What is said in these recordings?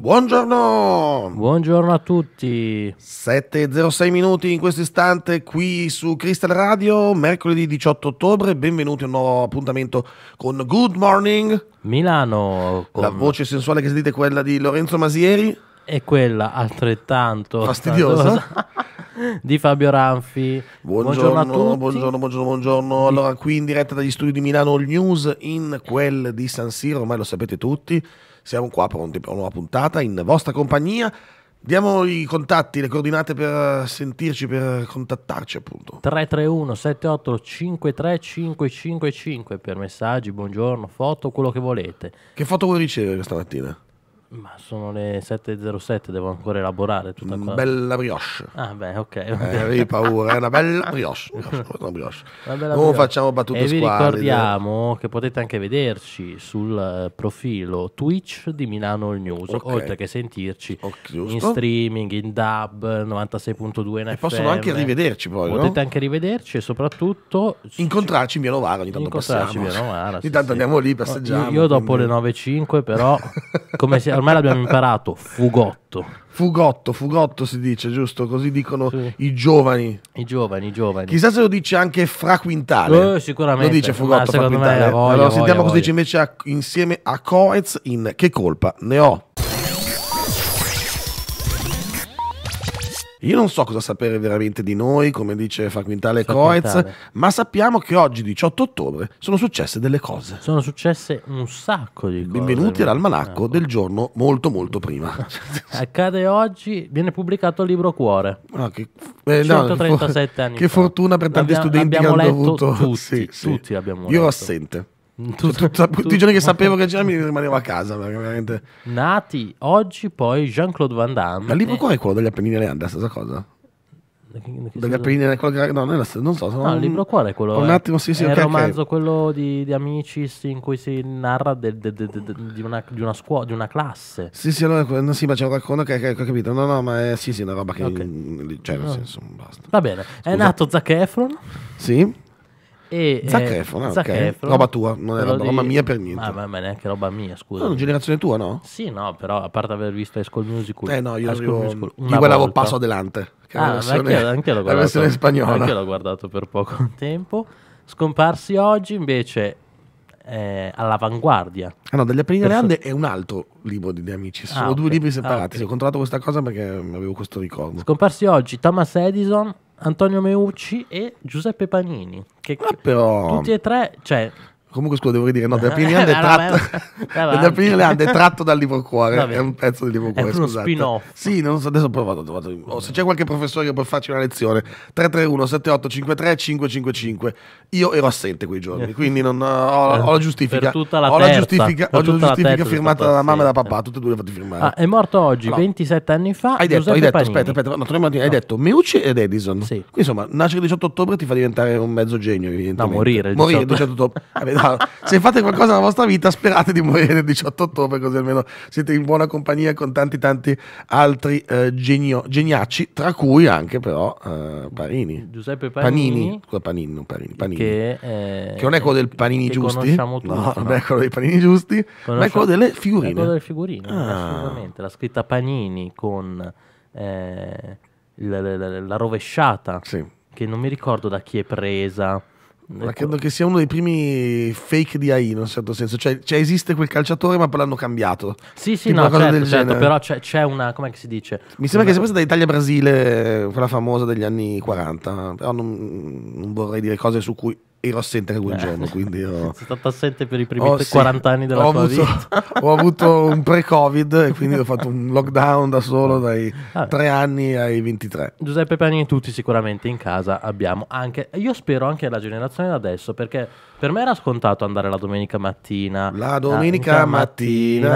Buongiorno! Buongiorno a tutti! 7.06 minuti in questo istante qui su Crystal Radio, mercoledì 18 ottobre, benvenuti a un nuovo appuntamento con Good Morning Milano. Con... La voce sensuale che sentite è quella di Lorenzo Masieri. E quella altrettanto fastidiosa. di Fabio Ranfi. Buongiorno, buongiorno, buongiorno, buongiorno, buongiorno. Allora, qui in diretta dagli studi di Milano All News, in quel di San Siro, ormai lo sapete tutti siamo qua pronti per una nuova puntata in vostra compagnia. Diamo i contatti, le coordinate per sentirci, per contattarci appunto. 331 78 53555 per messaggi, buongiorno, foto, quello che volete. Che foto vuoi ricevere questa mattina? Ma sono le 7.07, devo ancora elaborare tutta mm, Una Bella brioche. Ah beh, ok. Eh, paura, è una bella brioche. Una brioche. Una bella non facciamo battute e squali. vi ricordiamo che potete anche vederci sul eh, profilo Twitch di Milano All News, okay. oltre che sentirci okay, in streaming, in dub, 96.2 in E FM. possono anche rivederci poi, Potete no? anche rivederci e soprattutto... Incontrarci in Via Novara, ogni tanto passiamo. Via Novara, sì, ogni sì. andiamo lì, passeggiamo. Io, io dopo quindi... le 9.05 però, come siamo ormai l'abbiamo imparato, fugotto. Fugotto, fugotto si dice, giusto? Così dicono sì. i giovani. I giovani, i giovani. Chissà se lo dice anche Fra Quintale. Eh, sicuramente. Lo dice fugotto, Fra Quintale. Voglia, allora voglia, sentiamo voglia, cosa dice invece a, insieme a Coez in Che colpa ne ho. Io non so cosa sapere veramente di noi, come dice Fra Quintale e ma sappiamo che oggi, 18 ottobre, sono successe delle cose. Sono successe un sacco di cose. Benvenuti all'almanacco del giorno molto molto prima. Accade oggi, viene pubblicato il libro Cuore. Ah, che, eh, 137 no, anni. Che fortuna per tanti studenti che hanno letto dovuto... Tutti, sì, tutti sì. Io letto. assente. Tu, tu, tu, tutti i giorni che sapevo che c'era mi rimanevo a casa. Veramente. Nati oggi poi Jean-Claude Van Damme. Ma il libro eh. qua è quello degli Appennini alle Leander, stessa cosa? Degli Appennini, quello no, non, la, non so. No, un, il libro qual è quello? Un eh. attimo, sì, sì. È okay, il romanzo okay. quello di, di Amicis in cui si narra de, de, de, di, una, di, una scuola, di una classe. Sì, sì, allora, no, sì, ma c'è qualcuno che, che, che ho capito. No, no, ma è, sì, sì, una roba che. Okay. Cioè, nel no. Ah. senso, basta. Va bene. Scusa. È nato Zac Efron. Sì. E, Zac Efron, Zac okay. roba tua, non è roba, di... roba, mia per niente. Ah, ma, ma neanche roba mia, scusa. Ah, no, generazione tua, no? Sì, no, però a parte aver visto High School Musical, eh, no, io, School Musical, io guardavo Passo Adelante, che ah, è la versione, anche io, guardato, la versione spagnola. Anche l'ho guardato per poco tempo. Scomparsi oggi invece eh, all'avanguardia. Ah no, dagli Appennini alle Ande è un altro libro di De Amici, sono ah, okay. due libri separati. Ah, okay. Ho controllato questa cosa perché avevo questo ricordo. Scomparsi oggi Thomas Edison, Antonio Meucci e Giuseppe Panini. Che Ma però... tutti e tre, cioè, Comunque scusa, devo dire, no, del Pinland è tratto, del Pinland è tratto dal libro cuore, Vabbè. è un pezzo del libro cuore, scusate. spin-off. Sì, non so, adesso ho provato, ho oh, se c'è qualche professore che può farci una lezione, 331 7853 555. Io ero assente quei giorni, eh. quindi non, eh, ho, ho la giustifica. La ho la giustifica, ho la giustifica firmata dalla mamma e da papà, tutte e due le ho fatte firmare. Ah, è morto oggi, allora, 27 anni fa, Hai detto, hai detto aspetta, aspetta, no, torniamo no. hai detto Meucci ed Edison. Sì. Quindi insomma, nascere il 18 ottobre ti fa diventare un mezzo genio, evidentemente. No, morire il 18 ottobre. no, se fate qualcosa nella vostra vita sperate di morire il 18 ottobre così almeno siete in buona compagnia con tanti tanti altri eh, genio, geniacci, tra cui anche però eh, Parini. Giuseppe Panini. Panini, Panini, non Parini, Panini. Che, eh, che, non è quello del Panini giusti. Tutti, no, non è quello dei Panini giusti, conosciamo, ma è quello delle figurine. È quello delle figurine, ah. assolutamente. La scritta Panini con eh, la, la, la, la, rovesciata. Sì. Che non mi ricordo da chi è presa ma ecco. credo che sia uno dei primi fake di AI in un certo senso. Cioè, cioè esiste quel calciatore, ma poi l'hanno cambiato. Sì, sì, tipo no, certo, certo però c'è, c'è, una. come si dice? Mi sembra una... che sia questa da Italia-Brasile, quella famosa degli anni 40. Però non, non vorrei dire cose su cui ero assente anche quel eh. giorno, quindi io... Sei stato assente per i primi oh, 40 sì. anni della ho tua avuto, vita. ho avuto un pre-covid e quindi ho fatto un lockdown da solo dai ah, 3 anni ai 23. Giuseppe Panini tutti sicuramente in casa abbiamo anche, io spero anche la generazione da adesso, perché per me era scontato andare la domenica mattina. La ah, domenica mattina...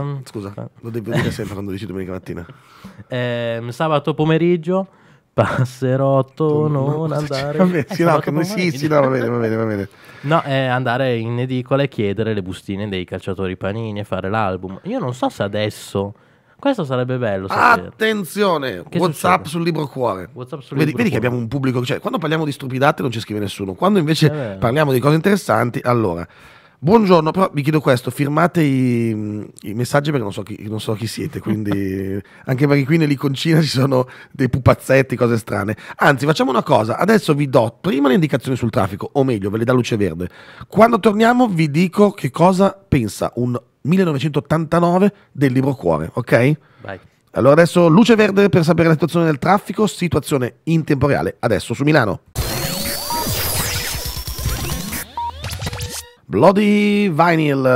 mattina... Scusa, lo devi dire sempre quando dici domenica mattina. Eh, sabato pomeriggio Passerotto, non andare. Eh, no, è andare in edicola e chiedere le bustine dei calciatori panini e fare l'album. Io non so se adesso. Questo sarebbe bello. Sapere. Attenzione, che WhatsApp succede? sul libro cuore. WhatsApp sul vedi, libro vedi cuore. che abbiamo un pubblico. Cioè, quando parliamo di stupidate non ci scrive nessuno. Quando invece parliamo di cose interessanti, allora Buongiorno, però vi chiedo questo, firmate i, i messaggi perché non so, chi, non so chi siete, quindi anche perché qui nell'iconcina ci sono dei pupazzetti, cose strane. Anzi, facciamo una cosa, adesso vi do prima le indicazioni sul traffico, o meglio, ve le dà luce verde. Quando torniamo vi dico che cosa pensa un 1989 del libro Cuore, ok? Vai. Allora adesso luce verde per sapere la situazione del traffico, situazione in tempo reale, adesso su Milano. Bloody Vinyl, eh,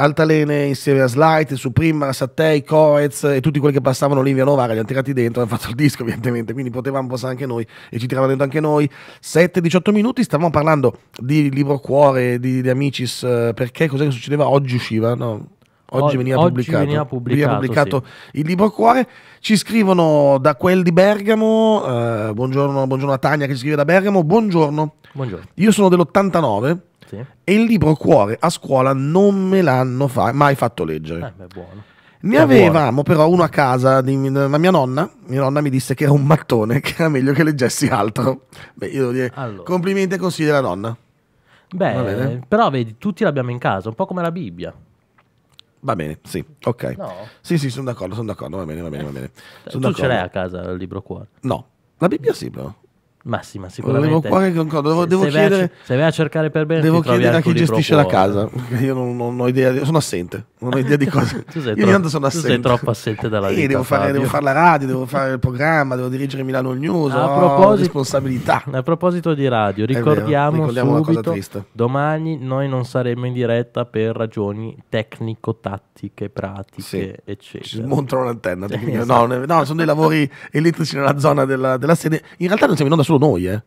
Altalene insieme a Slide, Supreme, Sattei, Coez e tutti quelli che passavano lì in via Novara, li hanno tirati dentro, hanno fatto il disco ovviamente, quindi potevamo passare anche noi e ci tiravano dentro anche noi. 7-18 minuti, stavamo parlando di Libro Cuore, di, di Amicis, eh, perché cos'è che succedeva? Oggi usciva, no? Oggi veniva oggi pubblicato, veniva pubblicato, veniva pubblicato sì. il libro Cuore. Ci scrivono da quel di Bergamo, eh, buongiorno, buongiorno, a Tania che ci scrive da Bergamo, buongiorno. buongiorno. Io sono dell'89 sì. e il libro Cuore a scuola non me l'hanno fa- mai fatto leggere. Eh, beh, ne è avevamo buono. però uno a casa, di, ma mia nonna, mia nonna mi disse che era un mattone, che era meglio che leggessi altro. Beh, io devo dire, allora. complimenti e consigli della nonna. Beh, però vedi, tutti l'abbiamo in casa, un po' come la Bibbia. Va bene, sì, ok. No. Sì, sì, sono d'accordo, sono d'accordo, va bene, va bene, va bene. Eh, sono tu ce l'hai a casa il libro cuore? No, la Bibbia sì, però. Massima, sicuramente. Devo, devo, devo se, chiedere, vai a, se vai a cercare per bene, devo chiedere a chi gestisce la casa. Io non, non, ho idea, sono assente, non ho idea di cosa. tu sei, troppo, sono assente. sei troppo assente dalla vita. Io devo fare, devo fare, la radio, devo fare il programma, devo dirigere Milano News. A oh, proposito, responsabilità. A proposito di radio, ricordiamo, vero, ricordiamo subito, domani noi non saremo in diretta per ragioni tecnico-tattiche, pratiche, sì. eccetera. Ci smontano l'antenna. Esatto. No, no, sono dei lavori elettrici nella zona della, della sede. In realtà non siamo in onda solo noi, eh.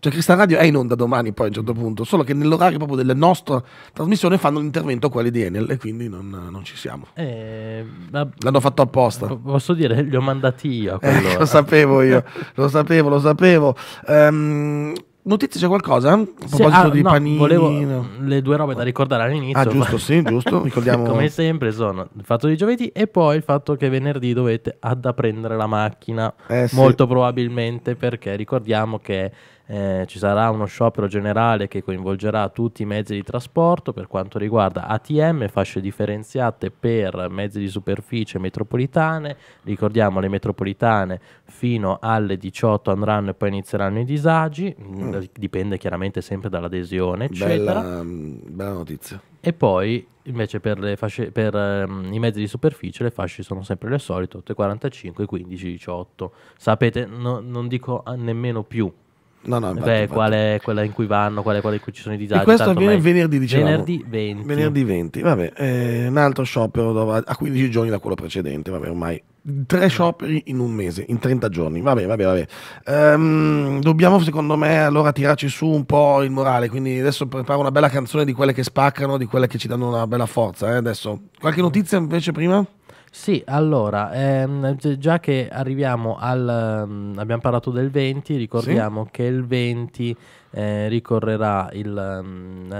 Cioè, Cristian Radio è in onda domani, poi a un certo punto, solo che nell'orario proprio della nostra trasmissione fanno l'intervento quelli di Enel e quindi non, non ci siamo. Eh, L'hanno fatto apposta. Eh, posso dire, li ho mandati io. Eh, lo sapevo io, lo sapevo, lo sapevo. Um, Notizie c'è qualcosa? A proposito ah, di no, panini. le due robe da ricordare all'inizio. Ah, giusto, sì, giusto. Ricordiamo. Come sempre sono il fatto di giovedì e poi il fatto che venerdì dovete ad apprendere la macchina. Eh, molto probabilmente perché ricordiamo che eh, ci sarà uno sciopero generale che coinvolgerà tutti i mezzi di trasporto per quanto riguarda ATM, fasce differenziate per mezzi di superficie metropolitane, ricordiamo le metropolitane fino alle 18 andranno e poi inizieranno i disagi, mm. dipende chiaramente sempre dall'adesione, eccetera. Bella, mm, bella notizia. E poi invece per, fasce, per um, i mezzi di superficie le fasce sono sempre le solite 8,45, 15, 18. Sapete, no, non dico nemmeno più No, no, infatti, Beh, infatti. qual è quella in cui vanno, qual è quella in cui ci sono i disagi. E questo avviene venerdì, diciamo. Venerdì 20. Venerdì 20, vabbè, eh, un altro sciopero a 15 giorni da quello precedente, vabbè, ormai tre scioperi in un mese, in 30 giorni, vabbè, vabbè, vabbè. Ehm, dobbiamo secondo me allora tirarci su un po' il morale, quindi adesso preparo una bella canzone di quelle che spaccano, di quelle che ci danno una bella forza, eh, adesso. Qualche notizia invece prima? Sì, allora, ehm, già che arriviamo al... mm, abbiamo parlato del 20, ricordiamo che il 20 eh, ricorrerà il, mm,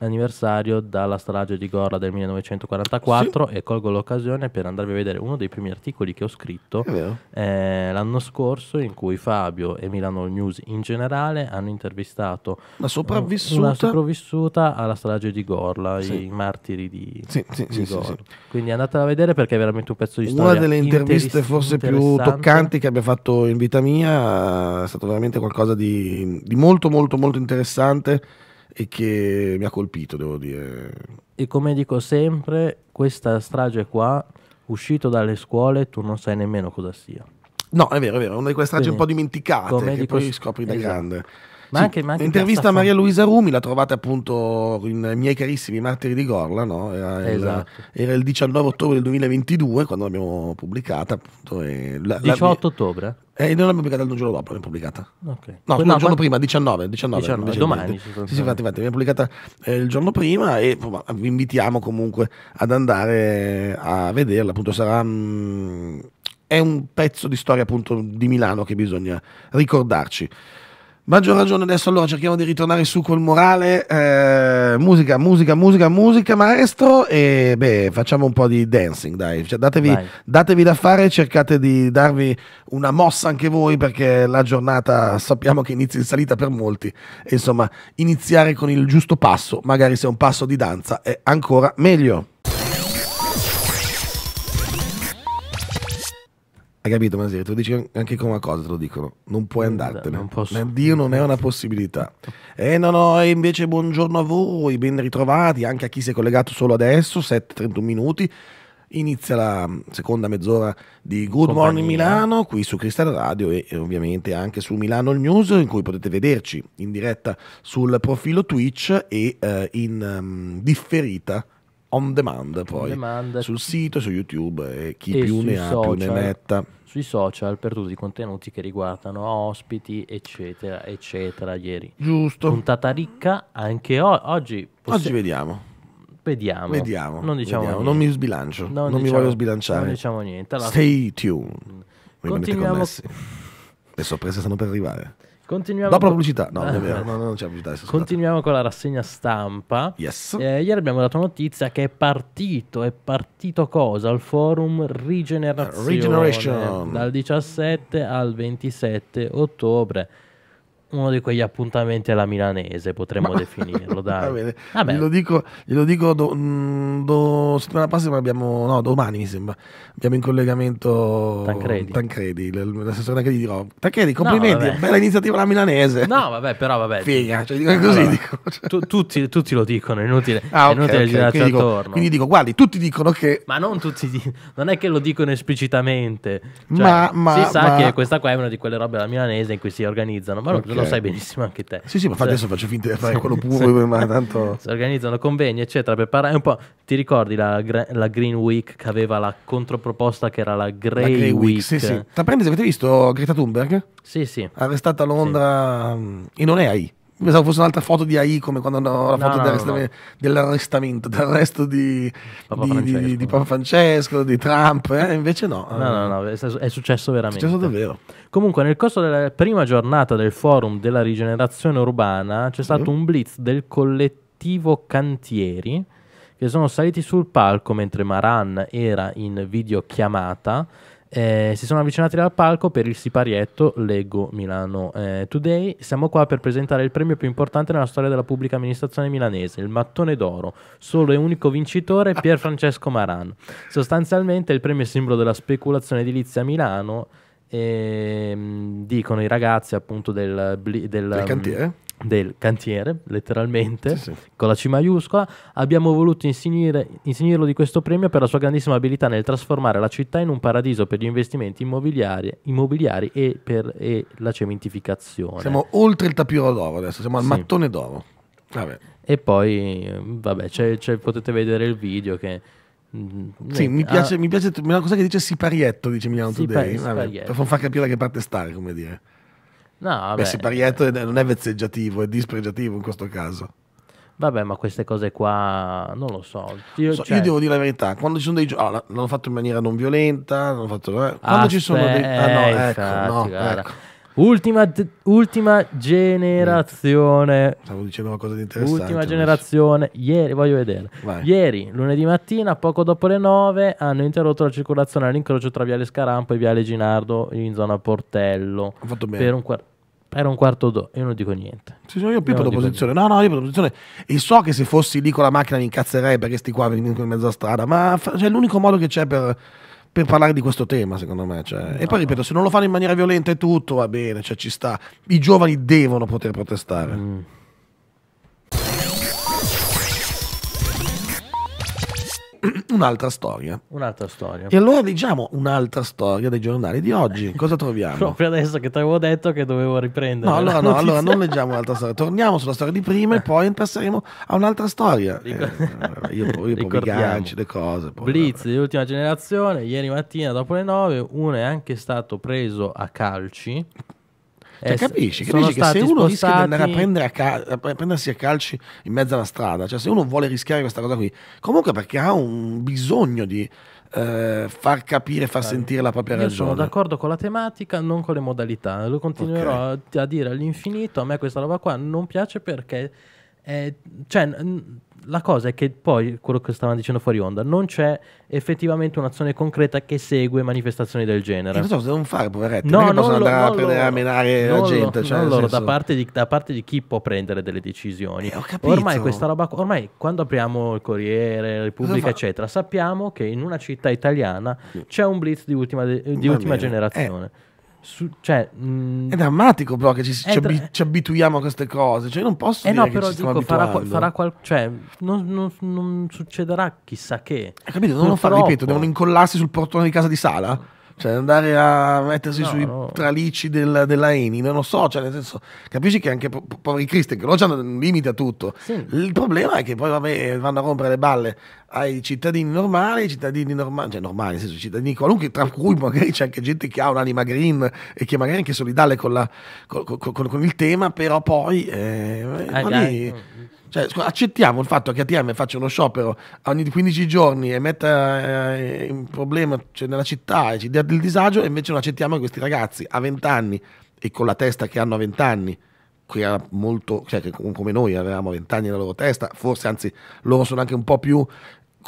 anniversario dalla strage di Gorla del 1944 sì. e colgo l'occasione per andarvi a vedere uno dei primi articoli che ho scritto eh, l'anno scorso in cui Fabio e Milano News in generale hanno intervistato una sopravvissuta, una sopravvissuta alla strage di Gorla, sì. i martiri di, sì, di Gorla. Quindi andatela a vedere perché è veramente un pezzo di storia. Una delle interviste forse più toccanti che abbia fatto in vita mia è stato veramente qualcosa di, di molto molto molto interessante e che mi ha colpito, devo dire. E come dico sempre, questa strage qua, uscito dalle scuole, tu non sai nemmeno cosa sia. No, è vero, è vero, è una di quelle stragi un po' dimenticate che poi scopri da esatto. grande. Ma sì, anche, ma anche intervista a Maria Luisa Rumi, la trovate appunto in Miei carissimi martiri di Gorla, no? era, esatto. il, era, il, 19 ottobre del 2022 quando l'abbiamo pubblicata. Appunto, la, 18 la, ottobre? Eh, non l'abbiamo pubblicata il giorno dopo, l'abbiamo pubblicata. Okay. No, no, il giorno quando... prima, 19. 19, 19, domani. Sì, sì, infatti, infatti, l'abbiamo pubblicata eh, il giorno prima e ma, vi invitiamo comunque ad andare a vederla. Appunto, sarà... Mh, mm, è un pezzo di storia appunto di Milano che bisogna ricordarci. Maggior ragione adesso allora cerchiamo di ritornare su col morale, eh, musica, musica, musica, musica maestro e beh facciamo un po' di dancing dai, cioè, datevi, datevi, da fare, cercate di darvi una mossa anche voi perché la giornata sappiamo che inizia in salita per molti e insomma iniziare con il giusto passo, magari se è un passo di danza è ancora meglio. Hai capito, Maseri? Te lo dici anche con una cosa, te lo dicono. Non puoi mm, andartene. Non posso. Dio non è una possibilità. E eh, no, no, e invece buongiorno a voi, ben ritrovati, anche a chi si è collegato solo adesso, 7-31 minuti. Inizia la mm, seconda mezz'ora di Good Compagnia. Morning Milano qui su Cristal Radio e, e ovviamente anche su Milano News in cui potete vederci in diretta sul profilo Twitch e eh, in um, differita on demand poi on demand. sul sito, su YouTube e eh, chi e più ne ha social. più ne metta sui social per tutti i contenuti che riguardano ospiti, eccetera, eccetera, ieri. Giusto. Puntata ricca anche o- oggi. Possi- oggi vediamo. Vediamo. Vediamo. Non diciamo vediamo. Non mi sbilancio. Non, non diciamo, mi voglio sbilanciare. Non diciamo niente. Allora, Stay tuned. Continuiamo. Le sorprese stanno per arrivare. Continuiamo Dopo la pubblicità, no, non, vero, non c'è pubblicità. Adesso, Continuiamo con la rassegna stampa. Yes. Eh, ieri abbiamo dato notizia che è partito, è partito cosa? Il forum Rigenerazione. Regeneration. Dal 17 al 27 ottobre uno di quegli appuntamenti alla milanese, potremmo ma... definirlo. Dai. Va bene. Ah, glielo dico, glielo dico do, mm, do, settimana prossima abbiamo, no, domani mi sembra, abbiamo in collegamento Tancredi, Tancredi l'assessore Tancredi dirò, Tancredi complimenti, no, bella iniziativa alla milanese. No vabbè però vabbè. Figa, cioè, dico così. Allora, dico, cioè. tu, tutti, tutti, lo dicono, è inutile, ah, è inutile okay, girarci okay. quindi attorno. quindi dico, guardi, tutti dicono che... Ma non tutti, non è che lo dicono esplicitamente. Cioè, ma, ma, si sa ma... che questa qua è una di quelle robe alla milanese in cui si organizzano, ma okay. lo lo sai benissimo anche te. Sì, sì, ma cioè, adesso faccio finta di fare quello pure, ma tanto... Si organizzano convegni, eccetera, per parlare un po'... Ti ricordi la, la, Green Week che aveva la controproposta che era la Grey, la Grey Week? Week? Sì, sì. Tra prendi, avete visto Greta Thunberg? Sì, sì. Arrestata a Londra sì. e non è AI. Pensavo fosse un'altra foto di AI come quando no, la no, foto no, dell'arrestamento, dell'arrestamento, dell'arresto di Papa, di, Francesco. Di, di Papa Francesco, di Trump, eh? invece no. No, no, no, è successo veramente. È successo davvero. Comunque, nel corso della prima giornata del forum della rigenerazione urbana c'è stato mm. un blitz del collettivo Cantieri che sono saliti sul palco mentre Maran era in videochiamata. Eh, si sono avvicinati dal palco per il siparietto Leggo Milano eh, Today. Siamo qua per presentare il premio più importante nella storia della pubblica amministrazione milanese, il mattone d'oro, solo e unico vincitore Pier Francesco Maran. Sostanzialmente il premio è simbolo della speculazione edilizia a Milano e, ehm, dicono i ragazzi appunto del, del, del mm, cantiere del cantiere, letteralmente, sì, sì. con la C maiuscola, abbiamo voluto insignire, insignirlo di questo premio per la sua grandissima abilità nel trasformare la città in un paradiso per gli investimenti immobiliari, immobiliari e per e la cementificazione. Siamo oltre il tapiro d'oro adesso, siamo al sì. mattone d'oro. Vabbè. E poi, vabbè, c'è, c'è, potete vedere il video che Niente. Mm-hmm. Sì, mi piace, ah. mi piace, una cosa che dice siparietto, dice Milano Sipari, Today, Vabbè, per far capire da che parte stare, come dire. No, vabbè, Beh, siparietto eh, non è vezzeggiativo, è dispregiativo in questo caso. Vabbè, ma queste cose qua non lo so. Io, so, cioè... io devo dire la verità: quando ci sono dei giochi, oh, l'hanno fatto in maniera non violenta, l'hanno fatto. Eh, quando Aspetta, ci sono dei. Ah, no, eh, ecco, no, ecco. Ultima, ultima generazione. Stavo dicendo una cosa di interessante. Ultima generazione. Ieri, voglio vedere. Vai. Ieri, lunedì mattina, poco dopo le 9, hanno interrotto la circolazione all'incrocio tra Viale Scarampo e Viale Ginardo in zona Portello. Ho fatto bene. Per un, quart- per un quarto d'ora. Io non dico niente. Sì, sono io più per posizione. No, no, io per posizione. E so che se fossi lì con la macchina mi incazzerei perché sti qua venivano in mezza strada. Ma è cioè, l'unico modo che c'è per per parlare di questo tema, secondo me. Cioè. E poi ripeto, se non lo fanno in maniera violenta e tutto, va bene, cioè, ci sta. I giovani devono poter protestare. Mm. un'altra storia. Un'altra storia. E allora leggiamo un'altra storia dei giornali di oggi. Cosa troviamo? Proprio adesso che ti avevo detto che dovevo riprendere. No, allora, no, allora non leggiamo un'altra storia. Torniamo sulla storia di prima e poi passeremo a un'altra storia. Eh, Ricor- eh, io io poi ganci, le cose. Poi, Blitz vabbè. di ultima generazione, ieri mattina dopo le 9, uno è anche stato preso a calci cioè, eh, capisci? capisci che se uno spostati... rischia di andare a, prendere a, ca- a prendersi a calci in mezzo alla strada, cioè se uno vuole rischiare questa cosa qui, comunque perché ha un bisogno di... Eh, far capire, far allora, sentire la propria ragione. sono d'accordo con la tematica, non con le modalità. Lo continuerò okay. a, a, dire all'infinito. A me questa roba qua non piace perché eh, cioè, la cosa è che poi, quello che stavano dicendo fuori onda, non c'è effettivamente un'azione concreta che segue manifestazioni del genere. Non so cosa devono fare, poveretti. No, non, non possono lo, andare non a, prendere, a menare la gente. Lo, cioè, loro, senso... da, parte di, da parte, di, chi può prendere delle decisioni. Eh, ormai questa roba, ormai quando apriamo il Corriere, Repubblica, eccetera, sappiamo che in una città italiana mm. c'è un blitz di ultima, di ultima eh, generazione. Eh su, cioè, mh... Mm, è drammatico però che ci, ci, dra- ab- ci, abituiamo a queste cose. Cioè, non posso eh dire no, però dico, farà, farà qual- cioè, non, non, non, succederà chissà che. Hai capito? Devono fare, ripeto, devono incollarsi sul portone di casa di Sala. Cioè, andare a mettersi no, sui no. tralicci del, della Eni, non lo so, cioè, nel senso, capisci che anche po- poveri cristi, che loro hanno un limite a tutto. Sì. Il problema è che poi, vabbè, vanno a rompere le balle ai cittadini normali, ai cittadini normali, cioè normali, nel senso cittadini qualunque, tra cui magari c'è anche gente che ha un'anima green e che magari è anche solidale con, la, con, con, con il tema, però poi eh, eh magari, cioè, accettiamo il fatto che ATM faccia uno sciopero ogni 15 giorni e metta eh, in problema cioè, nella città e ci dia del disagio, e invece non accettiamo che questi ragazzi a 20 anni e con la testa che hanno a 20 anni che era molto, cioè che come noi avevamo 20 anni nella loro testa, forse anzi loro sono anche un po' più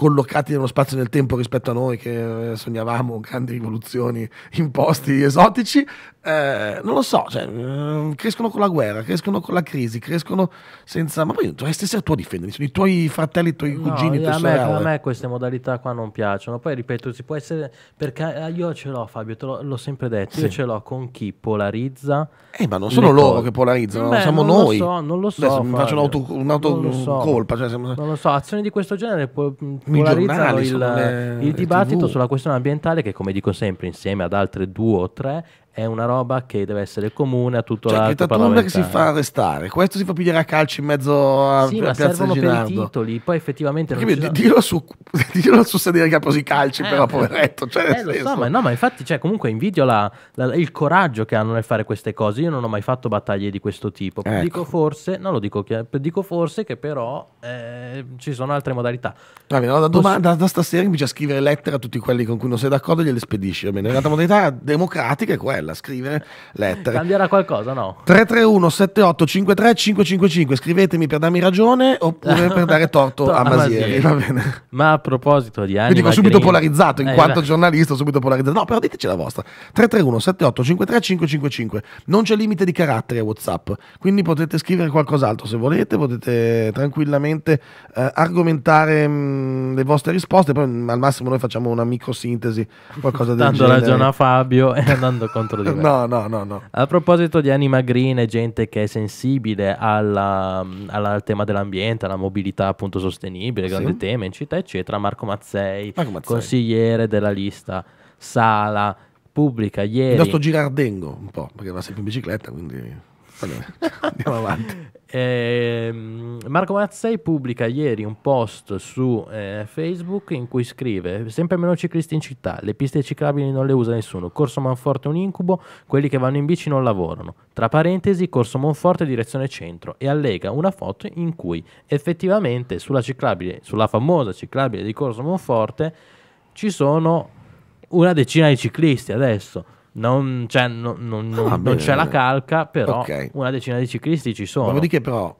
collocati nello spazio e nel tempo rispetto a noi che eh, sognavamo grandi rivoluzioni in posti esotici, eh, non lo so, cioè, ehm, crescono con la guerra, crescono con la crisi, crescono senza... Ma poi dovresti essere tu a difenderli, sono i tuoi fratelli, i tuoi no, cugini, i tuoi sorelle. A me queste modalità qua non piacciono, poi ripeto, si può essere... perché eh, io ce l'ho Fabio, te l'ho, l'ho sempre detto, sì. io ce l'ho con chi polarizza. Eh, ma non sono loro cose. che polarizzano, Beh, siamo non noi. Lo so, non lo so. Adesso mi faccio un'auto, un'autocolpa. So. Cioè, siamo... Non lo so, azioni di questo genere po- polarizzano il, le, il dibattito sulla questione ambientale che come dico sempre insieme ad altre due o tre è una roba che deve essere comune a tutto cioè, l'altro che si fa arrestare, questo si fa pigliare a calci in mezzo a, sì, a Piazza Girardo. Per i titoli, poi effettivamente Perché non ci sono... su, dillo su sedere che ha preso i calci, eh, però eh. poveretto, cioè eh, lo so, ma, no, ma infatti cioè, comunque invidio la, la, il coraggio che hanno nel fare queste cose. Io non ho mai fatto battaglie di questo tipo. Ecco. Dico forse, no, lo dico, che, dico forse che però eh, ci sono altre modalità. Va bene, allora, da, doma- da, da stasera incominci a scrivere lettere a tutti quelli con cui non sei d'accordo e gliele spedisci. Va bene, l'altra modalità democratica è quella bella scrivere lettere. Cambierà qualcosa, no? 331 78 53 555, scrivetemi per darmi ragione oppure per dare torto a Masieri, va bene. Ma a proposito di anime. Quindi dico subito Green. polarizzato, in eh, quanto beh. giornalista subito polarizzato. No, però diteci la vostra. 331 78 53 555. Non c'è limite di carattere a WhatsApp, quindi potete scrivere qualcos'altro se volete, potete tranquillamente eh, argomentare mh, mm, le vostre risposte, poi mm, al massimo noi facciamo una microsintesi, qualcosa del genere. Dando ragione a Fabio e eh, andando contro dentro di me. No, no, no, no. A proposito di anima green e gente che è sensibile alla, alla, al tema dell'ambiente, alla mobilità appunto sostenibile, grande tema in città, eccetera, Marco Mazzei, Marco Mazzei. consigliere della lista Sala, pubblica ieri... Il nostro girardengo, un po', perché va sempre in bicicletta, quindi andiamo avanti. Eh, Marco Mazzei pubblica ieri un post su eh, Facebook in cui scrive: Sempre meno ciclisti in città, le piste ciclabili non le usa nessuno. Corso Monforte è un incubo, quelli che vanno in bici non lavorano. Tra parentesi, Corso Monforte direzione centro e allega una foto in cui effettivamente sulla, ciclabile, sulla famosa ciclabile di Corso Monforte ci sono una decina di ciclisti adesso non c'è, cioè, no, non, ah, non c'è la calca, però okay. una decina di ciclisti ci sono. Dopodiché, però,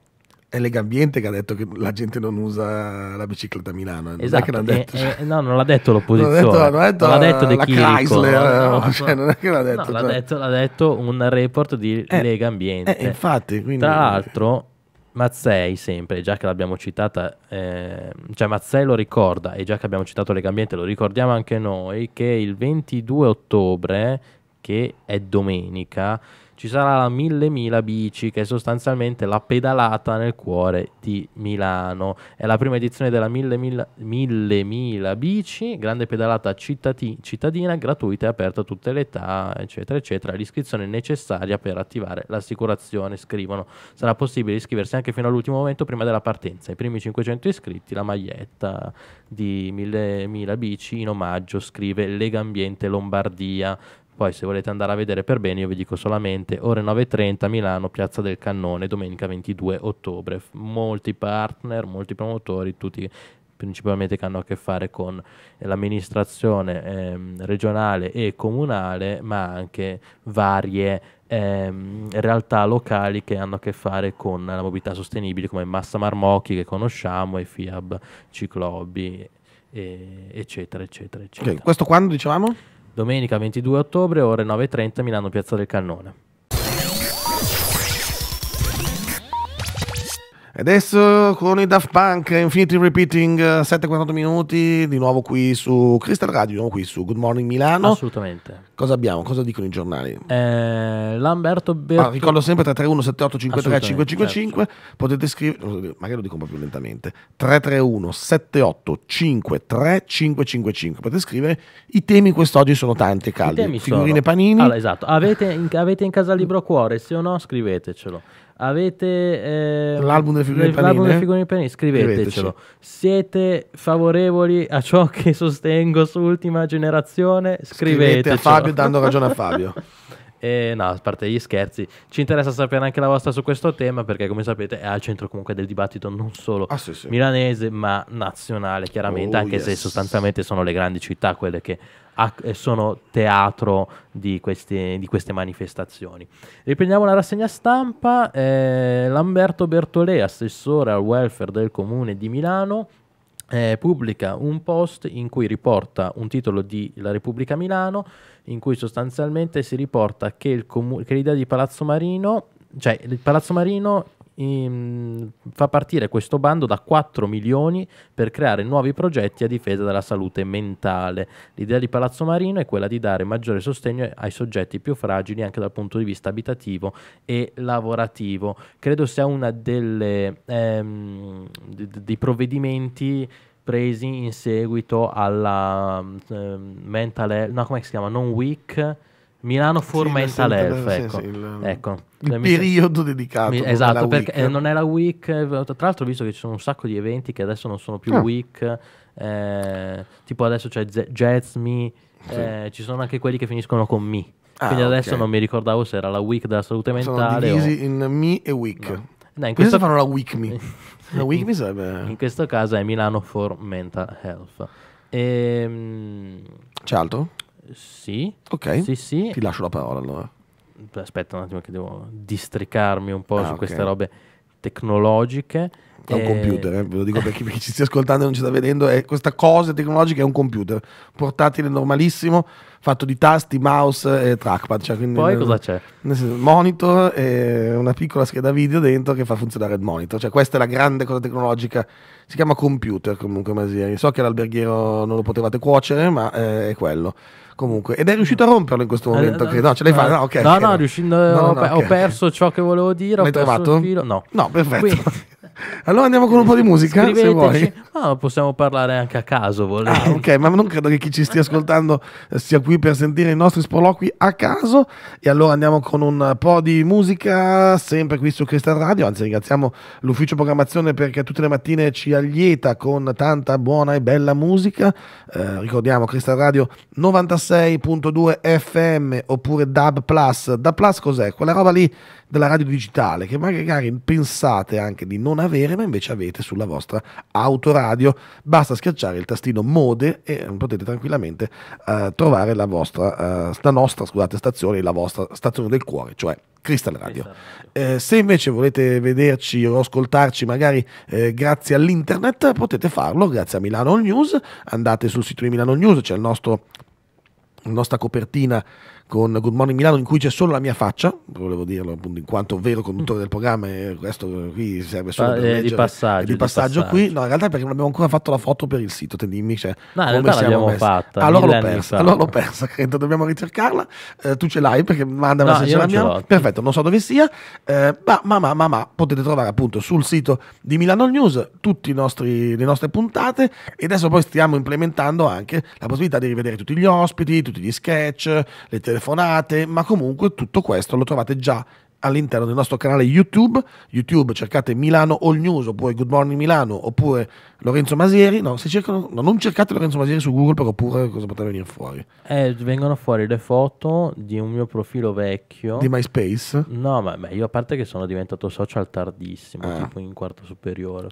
è Legambiente che ha detto che la gente non usa la bicicletta a Milano. Eh. Esatto. Non detto, e, cioè... e, no, non l'ha detto l'opposizione. Non, detto, non, detto, non De la Chirico, Chrysler, no, no, eh, cioè, non è che l'ha detto. No, cioè... l'ha detto. L'ha detto un report di eh, eh, Legambiente. Eh, infatti, quindi... Tra l'altro, Mazzei sempre, già che l'abbiamo citata, eh, cioè Mazzei lo ricorda e già che abbiamo citato Legambiente lo ricordiamo anche noi, che il 22 ottobre che è domenica, ci sarà la 1000 Mila Bici, che è sostanzialmente la pedalata nel cuore di Milano. È la prima edizione della 1000 Mila, Bici, grande pedalata cittadina, cittadina, gratuita e aperta a tutte le età, eccetera, eccetera. L'iscrizione è necessaria per attivare l'assicurazione, scrivono. Sarà possibile iscriversi anche fino all'ultimo momento prima della partenza. I primi 500 iscritti, la maglietta di 1000 Mila Bici in omaggio, scrive Lega Ambiente Lombardia. Poi se volete andare a vedere per bene io vi dico solamente ore 9.30 Milano, Piazza del Cannone, domenica 22 ottobre. Molti partner, molti promotori, tutti principalmente che hanno a che fare con l'amministrazione ehm, regionale e comunale, ma anche varie ehm, realtà locali che hanno a che fare con la mobilità sostenibile, come Massa Marmocchi che conosciamo, e FIAB Ciclobi, e, eccetera, eccetera, eccetera. Okay, questo quando dicevamo? Domenica 22 ottobre, ore 9.30, Milano Piazza del Cannone. Adesso con i Daft Punk Infinity Repeating 7 eh, minuti, di nuovo qui su Crystal Radio, di nuovo qui su Good Morning Milano. Assolutamente. Cosa abbiamo? Cosa dicono i giornali? Eh, Lamberto Bertolini. Ah, ricordo sempre 331 78 53 555 certo. Potete scrivere, magari lo dico un po' più lentamente. 331 78 53 555. Potete scrivere i temi quest'oggi sono tanti, caldi. Figurine sono... panini. Allora, esatto. Avete in, avete in casa il libro cuore? Se o no, scrivetecelo. Avete eh, l'album delle figurine panini? L'album delle figurine panini, scrivetecelo. Siete favorevoli a ciò che sostengo su Ultima Generazione? Scrivetecelo. Scrivete a Fabio proprio dando ragione a Fabio. E no, a parte gli scherzi, ci interessa sapere anche la vostra su questo tema perché come sapete è al centro comunque del dibattito non solo ah, sì, sì. milanese ma nazionale chiaramente, oh, anche yes. se sostanzialmente sono le grandi città quelle che eh, sono teatro di queste, di queste manifestazioni. Riprendiamo la rassegna stampa, eh, Lamberto Bertolè, assessore al welfare del comune di Milano, eh, pubblica un post in cui riporta un titolo di La Repubblica Milano, in cui sostanzialmente si riporta che, il comu- che l'idea di Palazzo Marino, cioè il Palazzo Marino in, ehm, fa partire questo bando da 4 milioni per creare nuovi progetti a difesa della salute mentale. L'idea di Palazzo Marino è quella di dare maggiore sostegno ai soggetti più fragili anche dal punto di vista abitativo e lavorativo. Credo sia uno ehm, dei provvedimenti presi in seguito alla eh, mental no, come si chiama? Non week Milano Formental sì, Health, ecco. Sì, sì, il, ecco. il cioè, periodo dedicato. Mi... esatto, perché week. non è la week. Eh, tra l'altro visto che ci sono un sacco di eventi che adesso non sono più ah. week. Eh, tipo adesso c'è Jazz Me, eh, ci sono anche quelli che finiscono con Me. Ah, Quindi adesso okay. non mi ricordavo se era la week della salute mentale. Sono divisi o... in Me e Week. No. No, in questo... fanno la Week Me. la week me sarebbe... In questo caso è Milano for Mental Health. E... Ehm, c'è altro? Sì. Ok. Sì, sì. Ti lascio la parola allora. Aspetta un attimo che devo districarmi un po' ah, su okay. queste robe tecnologiche. È un eh, computer, eh, ve lo dico per chi, ci stia ascoltando e non ci sta vedendo, è questa cosa tecnologica è un computer portatile normalissimo, fatto di tasti, mouse e trackpad. Cioè Poi cosa c'è? Monitor e una piccola scheda video dentro che fa funzionare il monitor. Cioè questa è la grande cosa tecnologica, si chiama computer comunque Masieri. So che l'alberghiero non lo potevate cuocere, ma eh, è quello comunque. Ed è riuscito a romperlo in questo eh, momento, eh, credo. No, ce l'hai eh, fatta? No, okay, no, no, riuscendo, no, no, ho, okay. perso ciò che volevo dire. L'hai ho trovato? No. No, perfetto. Quindi, allora andiamo con un po' di musica, se vuoi. No, possiamo parlare anche a caso, volendo. Ah, ok, ma non credo che chi ci stia ascoltando sia qui per sentire i nostri sproloqui a caso. E allora andiamo con un po' di musica, sempre qui su Cristal Radio. Anzi, ringraziamo l'ufficio programmazione perché tutte le mattine ci allieta con tanta buona e bella musica. Eh, ricordiamo Cristal Radio 96.2 FM oppure DAB Plus. DAB Plus cos'è? Quella roba lì della radio digitale che magari pensate anche di non avere avere, ma invece avete sulla vostra autoradio. Basta schiacciare il tastino mode e potete tranquillamente eh, trovare la, vostra, eh, la nostra scusate, stazione, la vostra stazione del cuore, cioè Crystal Radio. Eh, se invece volete vederci o ascoltarci magari eh, grazie all'internet potete farlo grazie a Milano News, andate sul sito di Milano News, c'è il nostro, la nostra copertina con Good Morning Milano in cui c'è solo la mia faccia, volevo dirlo appunto in quanto vero conduttore del programma e questo qui serve solo ah, per eh, leggere, eh, di passaggio, di passaggio, qui, no in realtà perché non abbiamo ancora fatto la foto per il sito, te dimmi cioè, no, in siamo messi. Fatta, allora l'ho persa, allora l'ho persa, credo dobbiamo ricercarla, eh, tu ce l'hai perché mandamela no, se ce l'abbiamo, perfetto, non so dove sia, eh, ma, ma, ma, ma, ma potete trovare appunto sul sito di Milano News tutte le nostre puntate e adesso poi stiamo implementando anche la possibilità di rivedere tutti gli ospiti, tutti gli sketch, le telefonate, telefonate, ma comunque tutto questo lo trovate già all'interno del nostro canale YouTube. YouTube cercate Milano All News oppure Good Morning Milano oppure Lorenzo Masieri. No, cercano, no non cercate Lorenzo Masieri su Google perché oppure cosa potrebbe venire fuori? Eh, vengono fuori le foto di un mio profilo vecchio. Di MySpace? No, ma beh, io a parte che sono diventato social tardissimo, ah. tipo in quarto superiore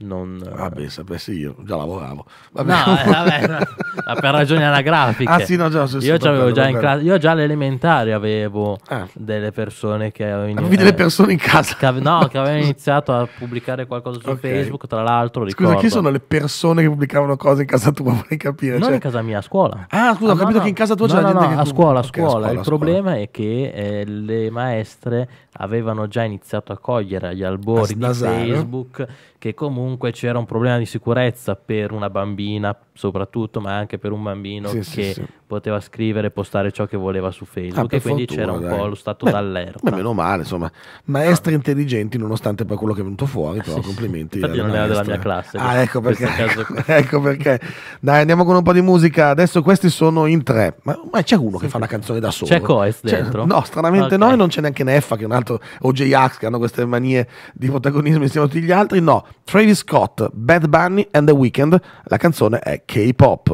non... Vabbè, eh. ah, sapessi io, già lavoravo. Eh, vabbè. No, vabbè, no, per ragioni anagrafiche. ah, sì, no, già, io, bello, già classe, io già all'elementare avevo ah. delle persone che avevo iniziato... Avevi eh, delle persone in casa? Che, no, che avevano iniziato a pubblicare qualcosa su okay. Facebook, tra l'altro ricordo... Scusa, chi sono le persone che pubblicavano cose in casa tua? Vorrei capire. Non cioè... in casa mia, a scuola. Ah, scusa, ah, ho capito no, che in casa tua c'era no, gente no, che... a scuola, a scuola. Okay, a scuola Il a scuola. problema è che eh, le maestre avevano già iniziato a cogliere agli albori di Facebook che comunque c'era un problema di sicurezza per una bambina soprattutto, ma anche per un bambino sì, che sì, sì. poteva scrivere e postare ciò che voleva su Facebook. Ah, e quindi fortuna, c'era un dai. po' lo stato Beh, d'allerta. Ma meno male, insomma, ah. maestri no. intelligenti, nonostante poi quello che è venuto fuori, ah, però complimenti. Infatti, non era della mia classe. Ah, ecco perché, ecco perché. Dai, andiamo con un po' di musica. Adesso questi sono in tre, ma, ma c'è uno che fa una canzone da solo. C'è Coes dentro? no, stranamente okay. no, non c'è neanche Neffa, che è un altro, o J-Ax, che hanno queste manie di protagonismo insieme a tutti gli altri. No, Travis Scott, Bad Bunny and The Weeknd. La canzone è K-pop.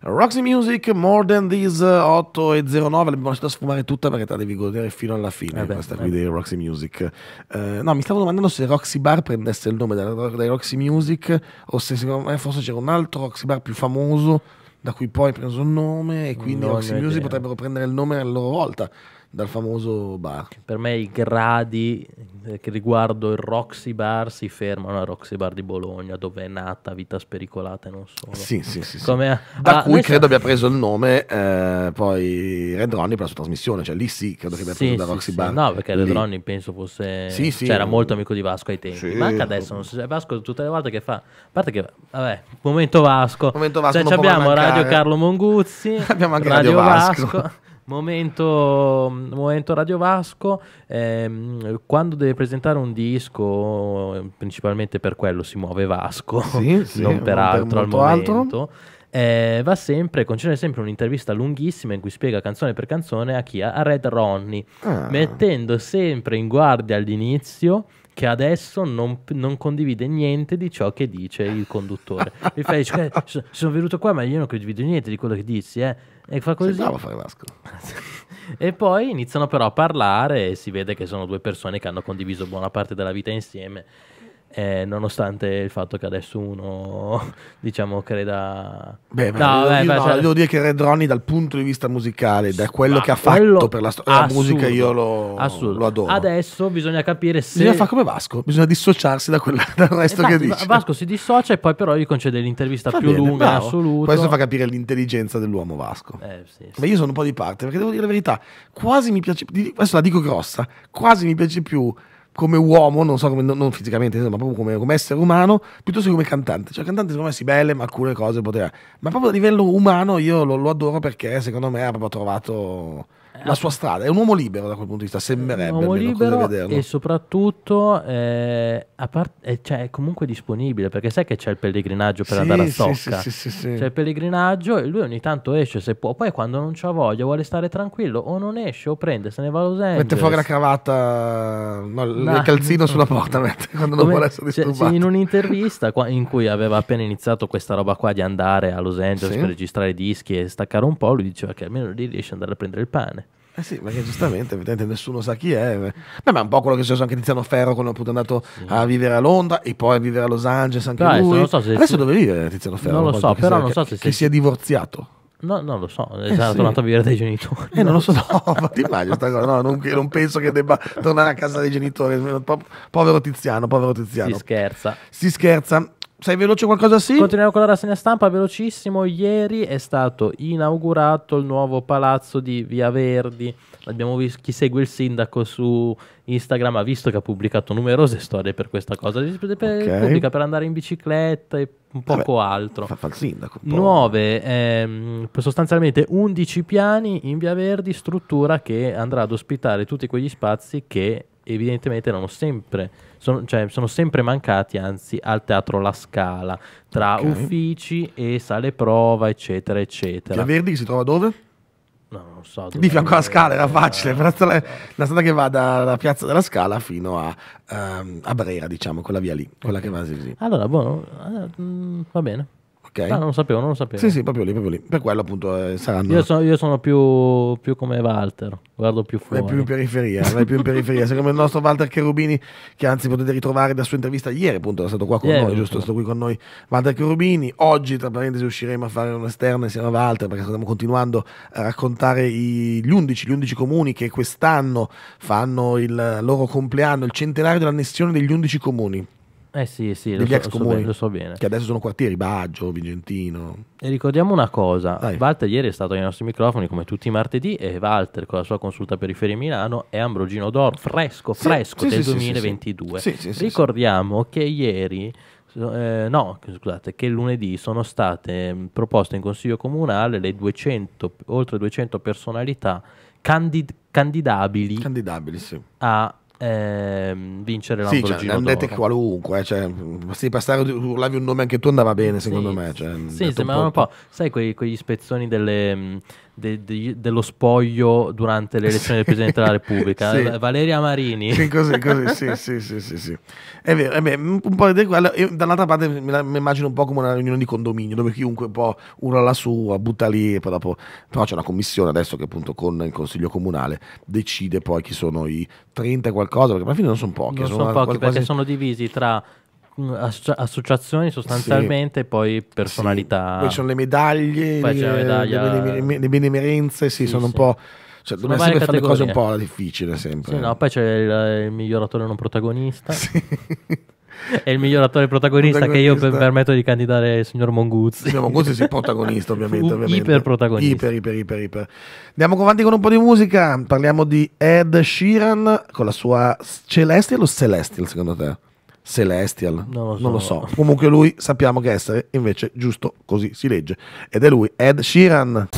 Roxy Music, More Than This 8 e 09, l'abbiamo lasciata sfumare tutta perché te la devi godere fino alla fine eh beh, questa eh qui beh. dei Roxy Music. Uh, no, mi stavo domandando se Roxy Bar prendesse il nome dai Roxy Music o se secondo me forse c'era un altro Roxy Bar più famoso da cui poi ha preso il nome e quindi non Roxy Music idea. potrebbero prendere il nome a loro volta dal famoso bar. Per me i gradi eh, che riguardo il Roxy Bar si fermano al Roxy Bar di Bologna, dove è nata Vita Spericolata e non solo. Sì, sì, sì. sì. A... da ah, cui credo so... abbia preso il nome eh, poi Red Ronnie per la sua trasmissione, cioè lì sì, credo che abbia preso sì, da sì, Roxy Bar. No, perché Red Ronnie penso fosse... Sì, sì. Cioè, era molto amico di Vasco ai tempi, ma anche adesso non si sa. Vasco tutte le volte che fa... A parte che, vabbè, momento Vasco. Momento Vasco cioè, abbiamo Radio Carlo Monguzzi, abbiamo anche Radio, Radio Vasco. Vasco Momento, momento Radio Vasco, ehm, quando deve presentare un disco, principalmente per quello si muove Vasco, sì, sì, non per altro al momento. Altro. Eh, va sempre, concede sempre un'intervista lunghissima in cui spiega canzone per canzone a chi? A Red Ronnie, ah. mettendo sempre in guardia all'inizio che adesso non, non, condivide niente di ciò che dice il conduttore. Mi fai, cioè, sono venuto qua ma io non condivido niente di quello che dissi. eh. E fa così. e poi iniziano però a parlare e si vede che sono due persone che hanno condiviso buona parte della vita insieme eh, nonostante il fatto che adesso uno diciamo creda beh, beh, no, beh, beh no, cioè... devo dire che Red Ronnie dal punto di vista musicale da quello Ma che ha fatto per la, la musica io lo, lo, adoro adesso bisogna capire se bisogna fare come Vasco bisogna dissociarsi da quella, dal resto Infatti, che dice Vasco si dissocia e poi però gli concede l'intervista Fa più bene, lunga bravo. questo fa capire l'intelligenza dell'uomo Vasco eh, sì, sì. io sono un po' di parte perché devo dire la verità quasi mi piace adesso la dico grossa quasi mi piace più come uomo, non so come, non, non fisicamente, ma proprio come, come, essere umano, piuttosto che come cantante. Cioè, cantante secondo me si belle, ma alcune cose poteva. Ma proprio a livello umano io lo, lo adoro perché secondo me ha proprio trovato la sua strada. È un uomo libero da quel punto di vista, sembrerebbe. Un uomo libero e soprattutto eh, part- eh, cioè, è comunque disponibile perché sai che c'è il pellegrinaggio per sì, andare a Stocca. Sì, sì, sì, c'è il pellegrinaggio e lui ogni tanto esce se può. Poi quando non c'ha voglia, vuole stare tranquillo o non esce o prende, se ne va a Los Angeles. Mette fuori la cravatta, no, no. il calzino sulla porta mette, quando Come, non vuole essere disturbato. in un'intervista in cui aveva appena iniziato questa roba qua di andare a Los Angeles per registrare dischi e staccare un po', lui diceva che almeno lì riesce ad andare a prendere il pane. Eh sì, perché giustamente nessuno sa chi è. Eh. Beh, ma è un po' quello che è successo anche Tiziano Ferro quando è appunto andato mm. a vivere a Londra e poi a vivere a Los Angeles anche Dai, lui. So se Adesso si... dove vive Tiziano Ferro? Non lo so, però non so se... Che si è divorziato. No, non lo so, è eh sì. tornato a vivere dai genitori. Eh, non lo so, no, ti immagino sta cosa, no, non, non, penso che debba tornare a casa dai genitori. povero Tiziano, povero Tiziano. Si scherza. Si scherza sei veloce qualcosa sì? Continuiamo con la rassegna stampa, velocissimo. Ieri è stato inaugurato il nuovo palazzo di Via Verdi. Abbiamo visto chi segue il sindaco su Instagram ha visto che ha pubblicato numerose storie per questa cosa. Okay. Pubblica per andare in bicicletta e un poco Vabbè, altro. Fa, fa il sindaco. Nuove, ehm, sostanzialmente 11 piani in Via Verdi, struttura che andrà ad ospitare tutti quegli spazi che evidentemente erano sempre, sono, cioè, sono sempre mancati, anzi, al teatro La Scala, tra okay. uffici e sale prova, eccetera, eccetera. La Verdi si trova dove? No, non so. Di fianco alla Scala era facile, eh. la, strada, la strada che va dalla piazza della Scala fino a, um, a Brera, diciamo, quella via lì, quella okay. che va sì, sì. Allora, buono, eh, mm, va bene. Okay? No, ah, non lo sapevo, non lo sapevo. Sì, sì, proprio lì, proprio lì. Per quello appunto eh, saranno... Io sono, io sono più, più, come Walter, guardo più fuori. Vai più in periferia, vai più in periferia. Secondo il nostro Walter Cherubini, che anzi potete ritrovare dalla sua intervista ieri appunto, è stato qua con ieri, noi, giusto? È stato qui con noi Walter Cherubini. Oggi, tra parentesi, usciremo a fare un esterno insieme a Walter perché stiamo continuando a raccontare i, gli, 11, gli 11 comuni che quest'anno fanno il loro compleanno, il centenario dell'annessione degli 11 comuni. Eh sì, sì, degli so, ex comuni, lo so bene. Che adesso sono quartieri, Baggio, Vigentino. E ricordiamo una cosa, Dai. Walter ieri è stato ai nostri microfoni come tutti i martedì e Walter con la sua consulta periferia Milano è Ambrogino d'Oro, fresco, sì, fresco sì, del sì, 2022. ricordiamo che ieri... Eh, no, scusate, che lunedì sono state mm, proposte in consiglio comunale le 200, oltre 200 personalità candid- candidabili, candidabili a ehm, vincere sì, l'Ambrogino. Cioè, andate qualunque, eh, cioè, basti passare, urlavi un nome anche tu andava bene secondo sì, me. Cioè, sì, sembrava un po', sai quei, quegli spezzoni delle, de, de, dello spoglio durante le elezioni sì. del Presidente della Repubblica. Sì. Valeria Marini. Sì, così, così, sì, sì, sì, sì, sì. È vero, è vero. un po' di quello. Io, dall'altra parte mi, la, mi, immagino un po' come una riunione di condominio, dove chiunque può, po' urla la sua, butta lì e poi dopo... Però c'è una commissione adesso che appunto con il Consiglio Comunale decide poi chi sono i 30 qualcosa, perché alla fine non sono pochi. Non sono, sono pochi quasi... perché sono divisi tra associazioni sostanzialmente, sì. poi personalità. Sì. Poi ci sono le medaglie, le, medaglia... le, benemerenze, sì, sì sono un po'... Cioè, dobbiamo sempre fare le cose un po' difficili sempre. Sì, no, poi c'è il, il miglioratore non protagonista. Sì. È il miglior attore protagonista, protagonista, che io permetto di candidare il signor Monguzzi. Il signor Monguzzi è il protagonista, ovviamente, ovviamente. Iper protagonista. Iper, iper, iper, iper. Andiamo avanti con un po' di musica. Parliamo di Ed Sheeran con la sua Celestial o Celestial, secondo te? Celestial, non lo so. Non lo so. Comunque lui sappiamo che essere invece giusto così si legge. Ed è lui, Ed Sheeran.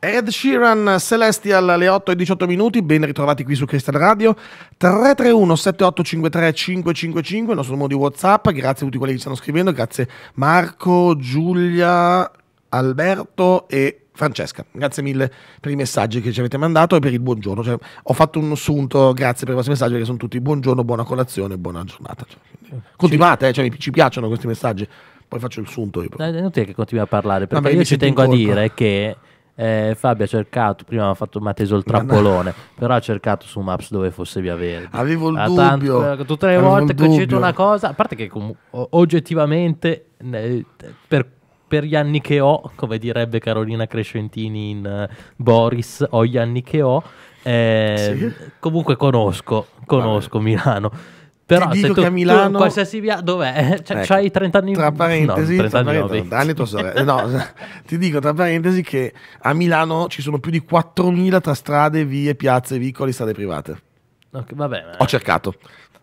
Ed Sheeran Celestial alle 8 e 18 minuti, ben ritrovati qui su Crystal Radio 331 7853 555, il nostro numero di Whatsapp, grazie a tutti quelli che stanno scrivendo, grazie Marco, Giulia, Alberto e Francesca, grazie mille per i messaggi che ci avete mandato e per il buongiorno. Cioè, ho fatto un assunto, grazie per i vostri messaggi, perché sono tutti buongiorno, buona colazione, buona giornata. Cioè, continuate, eh, cioè, ci piacciono questi messaggi. Poi faccio il sunto. Io. Dai, non ti che continui a parlare, perché Vabbè, io ci tengo a dire che eh, Fabio ha cercato, prima ha fatto Mateso il trappolone, però ha cercato su Maps dove fosse Via Verde. Avevo il dubbio. Eh, tutte le volte che cito una cosa, a parte che com- oggettivamente... Eh, per per gli anni che ho, come direbbe Carolina Crescentini in uh, Boris, ho gli anni che ho, eh, sì. comunque conosco, conosco Milano. Però Ti dico tu, che a Milano... Tu, qualsiasi via, dov'è? Eh, cioè, ecco, C'hai 30 anni... Tra parentesi, no, 30 tra anni, anni tua sorella. Eh, no, ti dico tra parentesi che a Milano ci sono più di 4.000 tra strade, vie, piazze, vicoli, strade private. Okay, vabbè, ma... Ho cercato.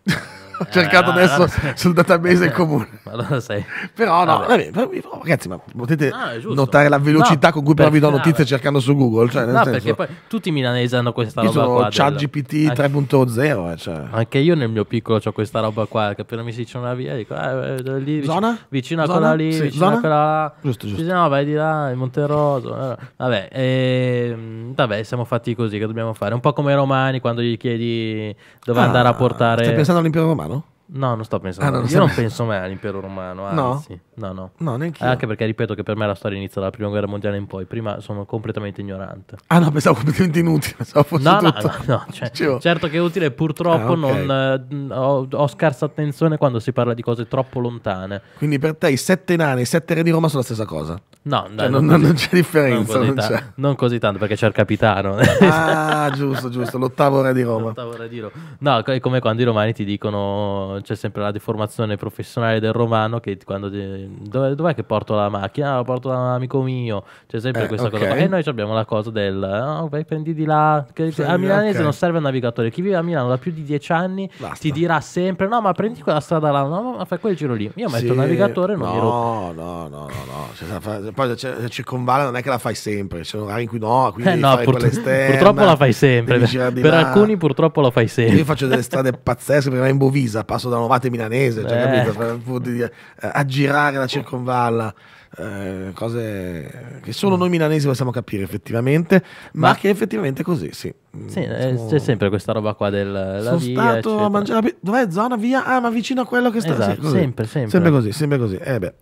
ho cercato allora, eh, adesso allora, sul database del eh, comune. Allora sei. Però no, vabbè. Vabbè, ragazzi, ma potete no, ah, notare la velocità no, con cui però vi do notizie cercando su Google. Cioè, no, senso, perché poi tutti i milanesi hanno questa roba qua. sono del... GPT 3.0. Eh, cioè. Anche io nel mio piccolo ho questa roba qua, che appena mi si dice una via, dico, ah, eh, lì, zona? vicino a quella lì, sì. vicino zona? a quella là. Giusto, giusto. No, vai di là, in Monteroso. Eh, vabbè, eh, vabbè, siamo fatti così, che dobbiamo fare? Un po' come i romani quando gli chiedi dove ah, andare a portare... Stai pensando all'impero romano? ¿no? No, non sto pensando. Ah, non io non penso mai all'impero romano. Anzi. No, no, no. no neanche Anche perché ripeto che per me la storia inizia dalla prima guerra mondiale in poi. Prima sono completamente ignorante. Ah, no, pensavo completamente inutile. Pensavo fosse no, no, no, no, cioè, certo che è utile, purtroppo ah, okay. non, eh, ho, ho, scarsa attenzione quando si parla di cose troppo lontane. Quindi per te i sette nani e i sette re di Roma sono la stessa cosa? No, cioè, no cioè, non, non, non, c'è differenza. Così c'è. Non così, tanto perché c'è il capitano. Ah, giusto, giusto. L'ottavo re di Roma. L'ottavo re di Roma. No, è come quando i romani ti dicono c'è sempre la deformazione professionale del romano che quando ti, dov- dov'è che porto la macchina? Ah, porto da un amico mio, c'è sempre eh, questa okay. cosa. Qua. E noi abbiamo la cosa del oh, vai, prendi di là. Che, sì, a milanese okay. non serve un navigatore. Chi vive a Milano da più di dieci anni Basta. ti dirà sempre: no, ma prendi quella strada là, no, ma fai quel giro lì. Io metto sì, il navigatore e non no, mi No, no, no, no. Cioè, poi se circonvale non è che la fai sempre, C'è sono orari in cui no, eh, quindi eh no, purtro- purtroppo la fai sempre. Per, per alcuni purtroppo la fai sempre. Io faccio delle strade pazzesche, prima in Bovisa, passo passo da Novate Milanese, cioè, eh. capito? Per, eh, aggirare la circonvalla. Eh, cose che solo mm. noi milanesi possiamo capire effettivamente, ma, ma che effettivamente è così, sì. Mm, sì eh, Siamo... C'è sempre questa roba qua del... Sono via, stato a mangiare... La... Dov'è zona? Via? Ah, ma vicino a quello che sta... Esatto, sì, sempre, sempre. Sempre così, sempre così. Eh beh,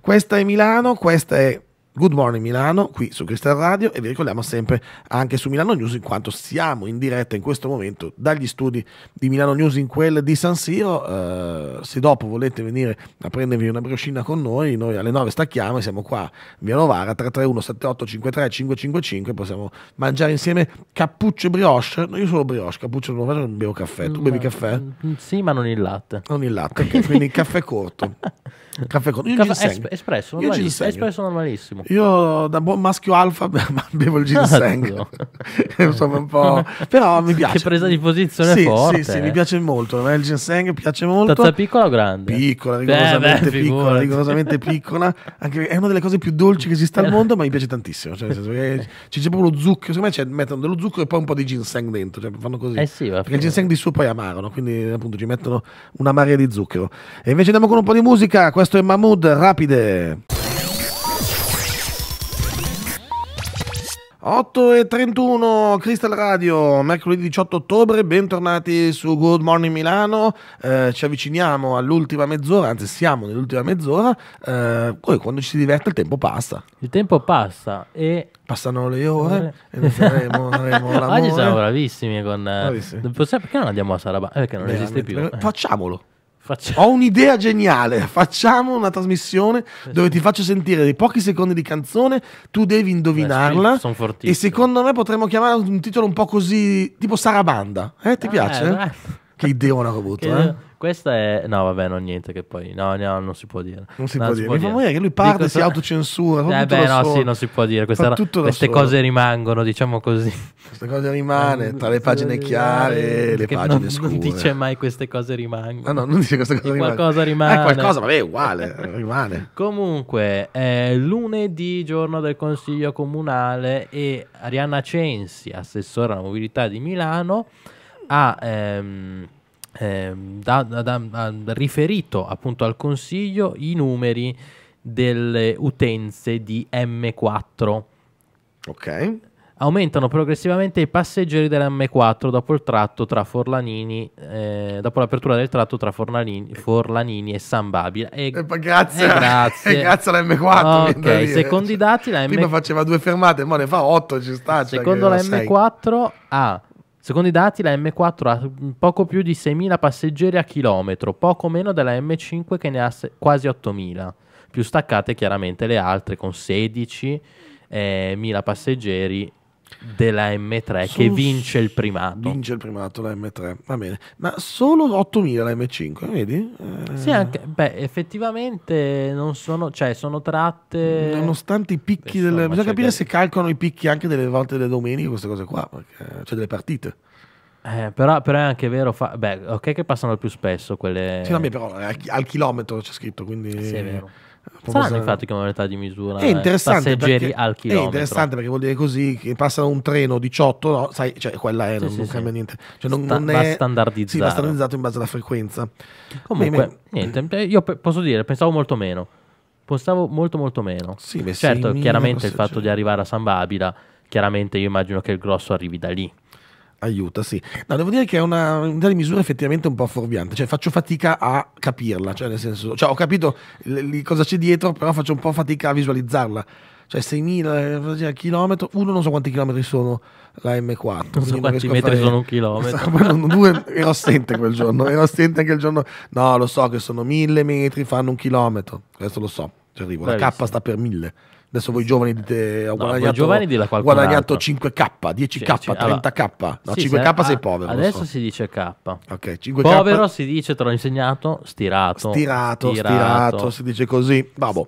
Questa è Milano, questa è Good Morning Milano qui su Cristal Radio e vi ricordiamo sempre anche su Milano News in quanto siamo in diretta in questo momento dagli studi di Milano News in quel di San Siro eh, se dopo volete venire a prendervi una broscina con noi noi alle 9 stacchiamo e siamo qua via Novara 331 78 53 555 possiamo mangiare insieme cappuccio e brioche no, io solo brioche cappuccio non faccio non bevo caffè tu bevi caffè? sì ma non il latte non il latte quindi caffè corto Caffè con... Io Caffè, ginseng. espresso, io ginseng. espresso normalissimo. Io da buon maschio alfa bevo il ginseng. Ah, Insomma, un po'... Però mi piace. Che presa di posizione sì, forte. Sì, sì, mi eh. piace molto. A eh, il ginseng piace molto. Tazza piccola o grande? Piccola, eh, rigorosamente beh, beh, piccola, rigorosamente piccola. Anche, è una delle cose più dolci che esista al mondo, ma mi piace tantissimo. Cioè, c'è proprio lo zucchero. Secondo me c'è, mettono dello zucchero e poi un po' di ginseng dentro. Cioè, fanno così. Eh sì, Perché il ginseng di suo poi è amaro, no? quindi appunto ci mettono una marea di zucchero. E invece andiamo con un po' di musica. Questo Tiesto e Mahmood, rapide. 8 e 31 Crystal Radio, mercoledì 18 ottobre, bentornati su Good Morning Milano, eh, ci avviciniamo all'ultima mezz'ora, anzi siamo nell'ultima mezz'ora, eh, poi quando ci si diverte il tempo passa. Il tempo passa e... Passano le ore eh. e noi faremo, faremo l'amore. Oggi siamo bravissimi con... Bravissimi. Eh, perché non andiamo a Sarabanda? Eh, perché non Beh, esiste più. Facciamolo. Facciamo. Ho un'idea geniale, facciamo una trasmissione dove ti faccio sentire dei pochi secondi di canzone, tu devi indovinarla. Beh, e secondo me potremmo chiamare un titolo un po' così, tipo Sarabanda. Eh, ti ah, piace? Eh, che ideone ha avuto, che... eh? Questa è. No, vabbè, non niente. Che poi. No, no, non si può dire. Non si no, può non dire. Si può Mi fa morire che lui parte Dico, si autocensura. Eh, beh, no, solo. sì, non si può dire. Questa, queste cose rimangono, diciamo così. Queste cose rimane tra le pagine chiare e eh, le pagine non, scure. Non dice mai queste cose rimangono. Ah, no, non dice queste cose rimangono. Qualcosa eh, rimane. Eh, qualcosa, vabbè, uguale. rimane. Comunque, eh, lunedì, giorno del consiglio comunale, e Arianna Censi, assessora alla mobilità di Milano ha ehm, ehm, da, da, da, riferito appunto al Consiglio i numeri delle utenze di M4. Ok. Aumentano progressivamente i passeggeri della m 4 dopo il tratto tra Forlanini, eh, dopo l'apertura del tratto tra Forlanini, Forlanini e San Babila. E, eh, grazie, e eh, grazie. Eh, grazie m 4 Ok, secondo i dati la M4... Prima faceva due fermate, ora ne fa otto, ci sta. Secondo cioè la M4 ha... Secondo i dati la M4 ha poco più di 6.000 passeggeri a chilometro, poco meno della M5 che ne ha quasi 8.000, più staccate chiaramente le altre con 16.000 eh, passeggeri della M3 Sus... che vince il primato. Vince il primato la M3, va bene. Ma solo 8000 la M5, vedi? Eh... Sì, anche, beh, effettivamente non sono, cioè sono tratte... Nonostante i picchi Insomma, delle... Bisogna cioè, capire che... se calcolano i picchi anche delle volte delle domeniche, queste cose qua, perché... cioè delle partite. Eh, però, però, è anche vero, fa... beh, ok che passano più spesso quelle... Sì, no, però eh, al chilometro c'è scritto, quindi... Sì, è vero. Strano infatti come è di misura è eh, interessante, perché, al chilometro. È interessante perché vuol dire così che passa un treno 18, no, sai, cioè quella è, sì, non, sì, non sì. cambia niente. Cioè, non, Sta, non è, standardizzato. Sì, va standardizzato in base alla frequenza. Comunque, me, niente, eh, io posso dire, pensavo molto meno. Pensavo molto molto meno. Sì, certo, chiaramente il fatto di arrivare a San Babila, chiaramente io immagino che il grosso arrivi da lì aiuta, sì. No, devo dire che è una, una misura effettivamente un po' fuorviante, cioè faccio fatica a capirla, cioè nel senso, cioè ho capito cosa c'è dietro, però faccio un po' fatica a visualizzarla. Cioè 6.000 km, eh, uno non so quanti chilometri sono la M4. Non so quanti non metri fare... sono un esatto, chilometro. due, ero assente quel giorno, ero assente anche il giorno... No, lo so che sono 1.000 metri, fanno un chilometro, questo lo so, ci arrivo. La K sta per 1.000. Adesso voi giovani dite eh, ho no, guadagnato, giovani guadagnato 5k, 10k, sì, 30k. No, sì, 5k se, eh, sei povero. Adesso so. si dice k. Okay, 5K. Povero si dice, te l'ho insegnato, stirato. Stirato, stirato, stirato si dice così. Vabbè.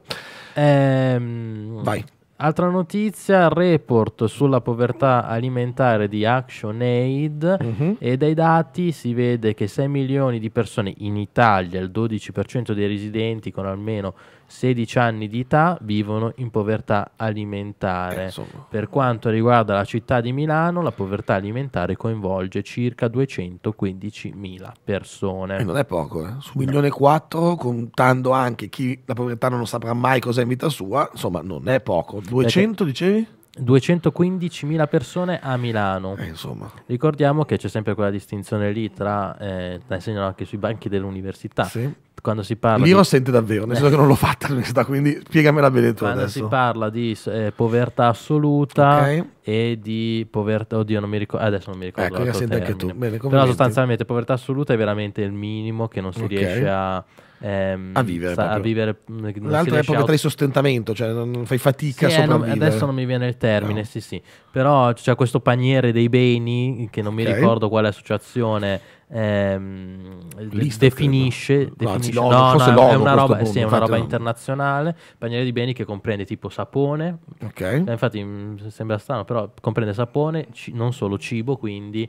Ehm... Vai. Altra notizia, report sulla povertà alimentare di ActionAid uh-huh. e dai dati si vede che 6 milioni di persone in Italia, il 12% dei residenti con almeno 16 anni di età, vivono in povertà alimentare. Eh, insomma. per quanto riguarda la città di Milano, la povertà alimentare coinvolge circa 215 mila persone. E eh, non è poco, eh? su 1 milione contando anche chi la povertà non saprà mai cos'è in vita sua, insomma non è poco 200 dicevi? 215.000 persone a Milano. Eh, Ricordiamo che c'è sempre quella distinzione lì tra, eh, la insegnano anche sui banchi dell'università. Sì. Quando si parla lì di... lo sente davvero, nel senso che non l'ho fatta all'università, quindi spiegamela bene tu Quando adesso. si parla di eh, povertà assoluta okay. e di povertà... Oddio, non mi ricordo... Adesso non mi ricordo. Ecco, la sente anche tu. Bene, Però sostanzialmente povertà assoluta è veramente il minimo che non si okay. riesce a ehm, a vivere, sta, a vivere mm, l'altro è proprio out... tra il sostentamento cioè non fai fatica sì, a eh, sopravvivere non, adesso non mi viene il termine no. sì sì però c'è questo paniere dei beni che non okay. mi ricordo quale associazione ehm, definisce, no, definisce no, no, forse no, è una roba, sì, è una roba internazionale paniere di beni che comprende tipo sapone okay. eh, infatti mh, mm, sembra strano però comprende sapone ci, non solo cibo quindi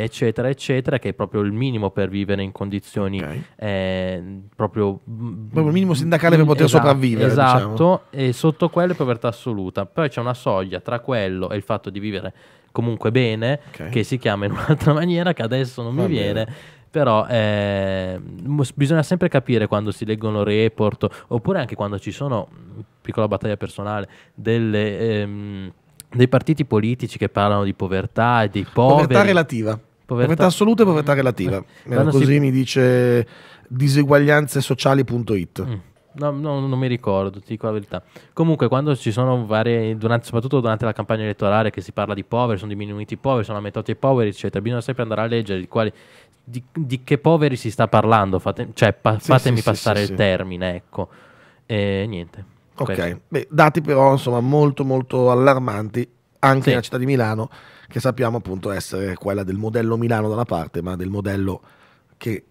eccetera, eccetera, che è proprio il minimo per vivere in condizioni okay. eh, proprio... Proprio il minimo sindacale per poter esatto, sopravvivere. Esatto, diciamo. e sotto quello è povertà assoluta. Poi c'è una soglia tra quello e il fatto di vivere comunque bene, okay. che si chiama in un'altra maniera, che adesso non Va mi viene. Bene però eh, bisogna sempre capire quando si leggono report oppure anche quando ci sono mm, piccola battaglia personale delle ehm, dei partiti politici che parlano di povertà e dei poveri. Povertà relativa. Povertà, povertà assoluta e povertà eh, relativa. Quando così si... mi dice diseguaglianzesociali.it. Mm. No, no, non mi ricordo, ti dico la verità. Comunque, quando ci sono varie, durante, soprattutto durante la campagna elettorale, che si parla di poveri, sono diminuiti i poveri, sono aumentati i poveri, eccetera, bisogna sempre andare a leggere di, quali, di, di che poveri si sta parlando, Fate, cioè, pa, sì, fatemi sì, passare sì, il termine, ecco. E niente. Ok, Beh, dati però insomma molto molto allarmanti anche sì. nella città di Milano che sappiamo appunto essere quella del modello Milano da una parte ma del modello che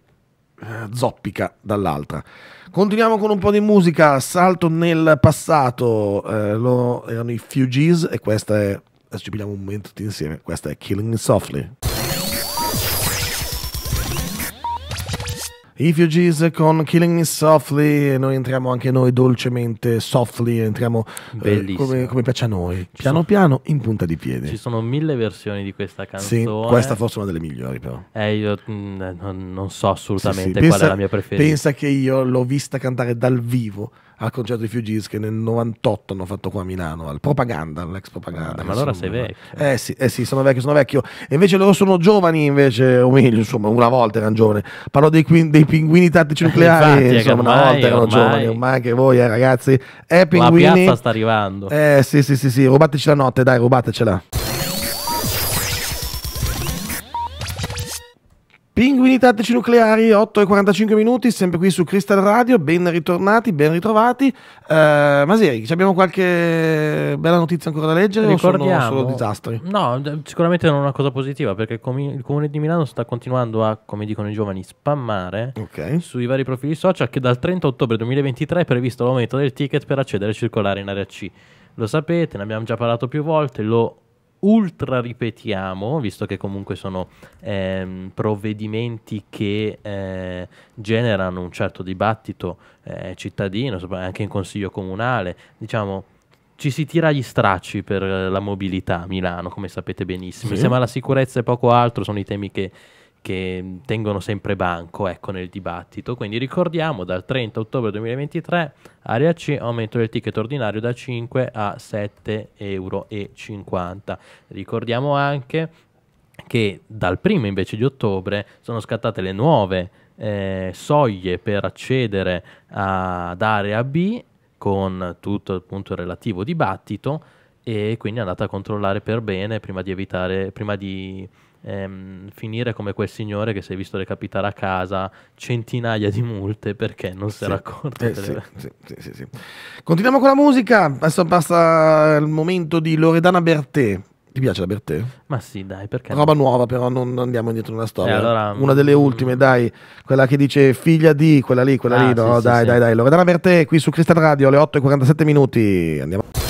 eh, zoppica dall'altra. Continuiamo con un po' di musica, salto nel passato, eh, lo, erano i Fugees e questa è, adesso ci pigliamo un momento tutti insieme, questa è Killing Me Softly. Refugees con Killing Me Softly e noi entriamo anche noi dolcemente, softly, entriamo eh, come, come, piace a noi, piano sono, piano in punta di piedi. Ci sono mille versioni di questa canzone. Sì, questa forse è una delle migliori però. Eh, io mh, mm, eh, non, so assolutamente sì, sì. Pensa, qual è la mia preferita. Pensa che io l'ho vista cantare dal vivo al concerto di Fugees che nel 98 hanno fatto qua a Milano, al Propaganda, all'ex Propaganda. Ah, ma allora sei vecchio. Eh sì, eh sì, sono vecchio, sono vecchio. E invece loro sono giovani, invece, o meglio, insomma, una volta erano giovani. Parlo dei, dei pinguini tattici eh, nucleari, Infatti, eh, insomma, ormai, una volta erano ormai. giovani, ormai anche voi, eh, ragazzi. Eh, pinguini. La piazza sta arrivando. Eh sì, sì, sì, sì, rubateci la notte, dai, rubatecela. Pinguini tattici nucleari, 8 e 45 minuti, sempre qui su Crystal Radio, ben ritornati, ben ritrovati. Uh, Maseri, abbiamo qualche bella notizia ancora da leggere Ricordiamo, o sono solo disastri? No, sicuramente non una cosa positiva perché il Comune di Milano sta continuando a, come dicono i giovani, spammare okay. sui vari profili social che dal 30 ottobre 2023 è previsto l'aumento del ticket per accedere e circolare in area C. Lo sapete, ne abbiamo già parlato più volte, lo ultra ripetiamo, visto che comunque sono ehm, provvedimenti che eh, generano un certo dibattito eh, cittadino, anche in consiglio comunale, diciamo ci si tira gli stracci per eh, la mobilità a Milano, come sapete benissimo. Sì. Insieme alla sicurezza e poco altro sono i temi che che tengono sempre banco ecco, nel dibattito. Quindi ricordiamo dal 30 ottobre 2023 area C aumento del ticket ordinario da 5 a 7,50 euro. Ricordiamo anche che dal primo invece di ottobre sono scattate le nuove eh, soglie per accedere ad area B con tutto appunto, il relativo dibattito e quindi andate a controllare per bene prima di evitare prima di ehm, finire come quel signore che si è visto recapitare a casa centinaia di multe perché non si sì. era accorto. Eh, sì, sì, Continuiamo con la musica, adesso passa il momento di Loredana Bertè. Ti piace la Bertè? Ma sì, dai, perché? Roba no? nuova, però non andiamo indietro nella storia. Eh, allora, Una delle mm, ultime, mm, dai, quella che dice figlia di, quella lì, quella ah, lì, no? dai, dai, dai, dai. Loredana Bertè qui su Cristian Radio alle 8 e 47 minuti. Andiamo.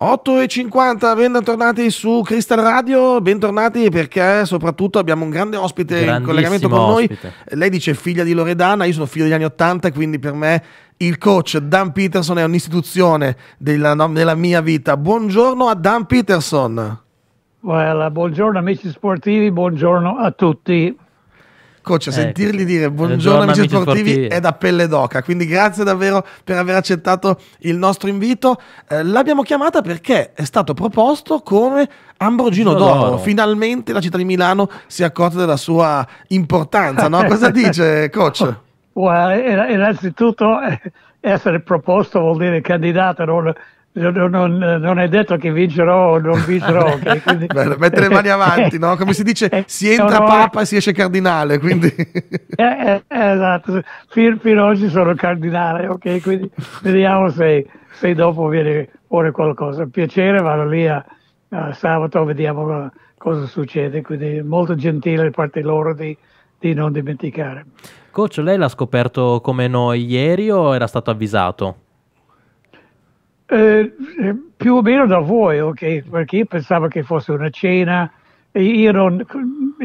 8.50, bentornati su Crystal Radio, bentornati perché soprattutto abbiamo un grande ospite in collegamento con noi. Ospite. Lei dice figlia di Loredana, io sono figlio degli anni 80, quindi per me il coach Dan Peterson è un'istituzione della, della mia vita. Buongiorno a Dan Peterson. Well, buongiorno amici sportivi, buongiorno a tutti. Coach, ecco. sentirgli dire eh, buongiorno, amici, amici sportivi, sportivi, è da pelle d'oca. Quindi grazie davvero per aver accettato il nostro invito. Eh, l'abbiamo chiamata perché è stato proposto come Ambrogino d'oro. d'oro. Finalmente la città di Milano si è accorta della sua importanza. No? Cosa dice, coach? Well, innanzitutto eh, essere proposto vuol dire candidato, non non, non, è detto che vincerò o non vincerò. okay, quindi... mettere le mani avanti, no? come si dice, eh, si entra no, eh. papa e si esce cardinale. Quindi... eh, eh, esatto, fino, oggi sono cardinale, ok? Quindi vediamo se, se dopo viene fuori qualcosa. Piacere, vado lì a, a sabato, vediamo cosa succede. Quindi molto gentile da parte loro di, di non dimenticare. Coach, lei l'ha scoperto come noi ieri o era stato avvisato? Eh, eh, più o meno da voi, ok? Perché io pensavo che fosse una cena. io non,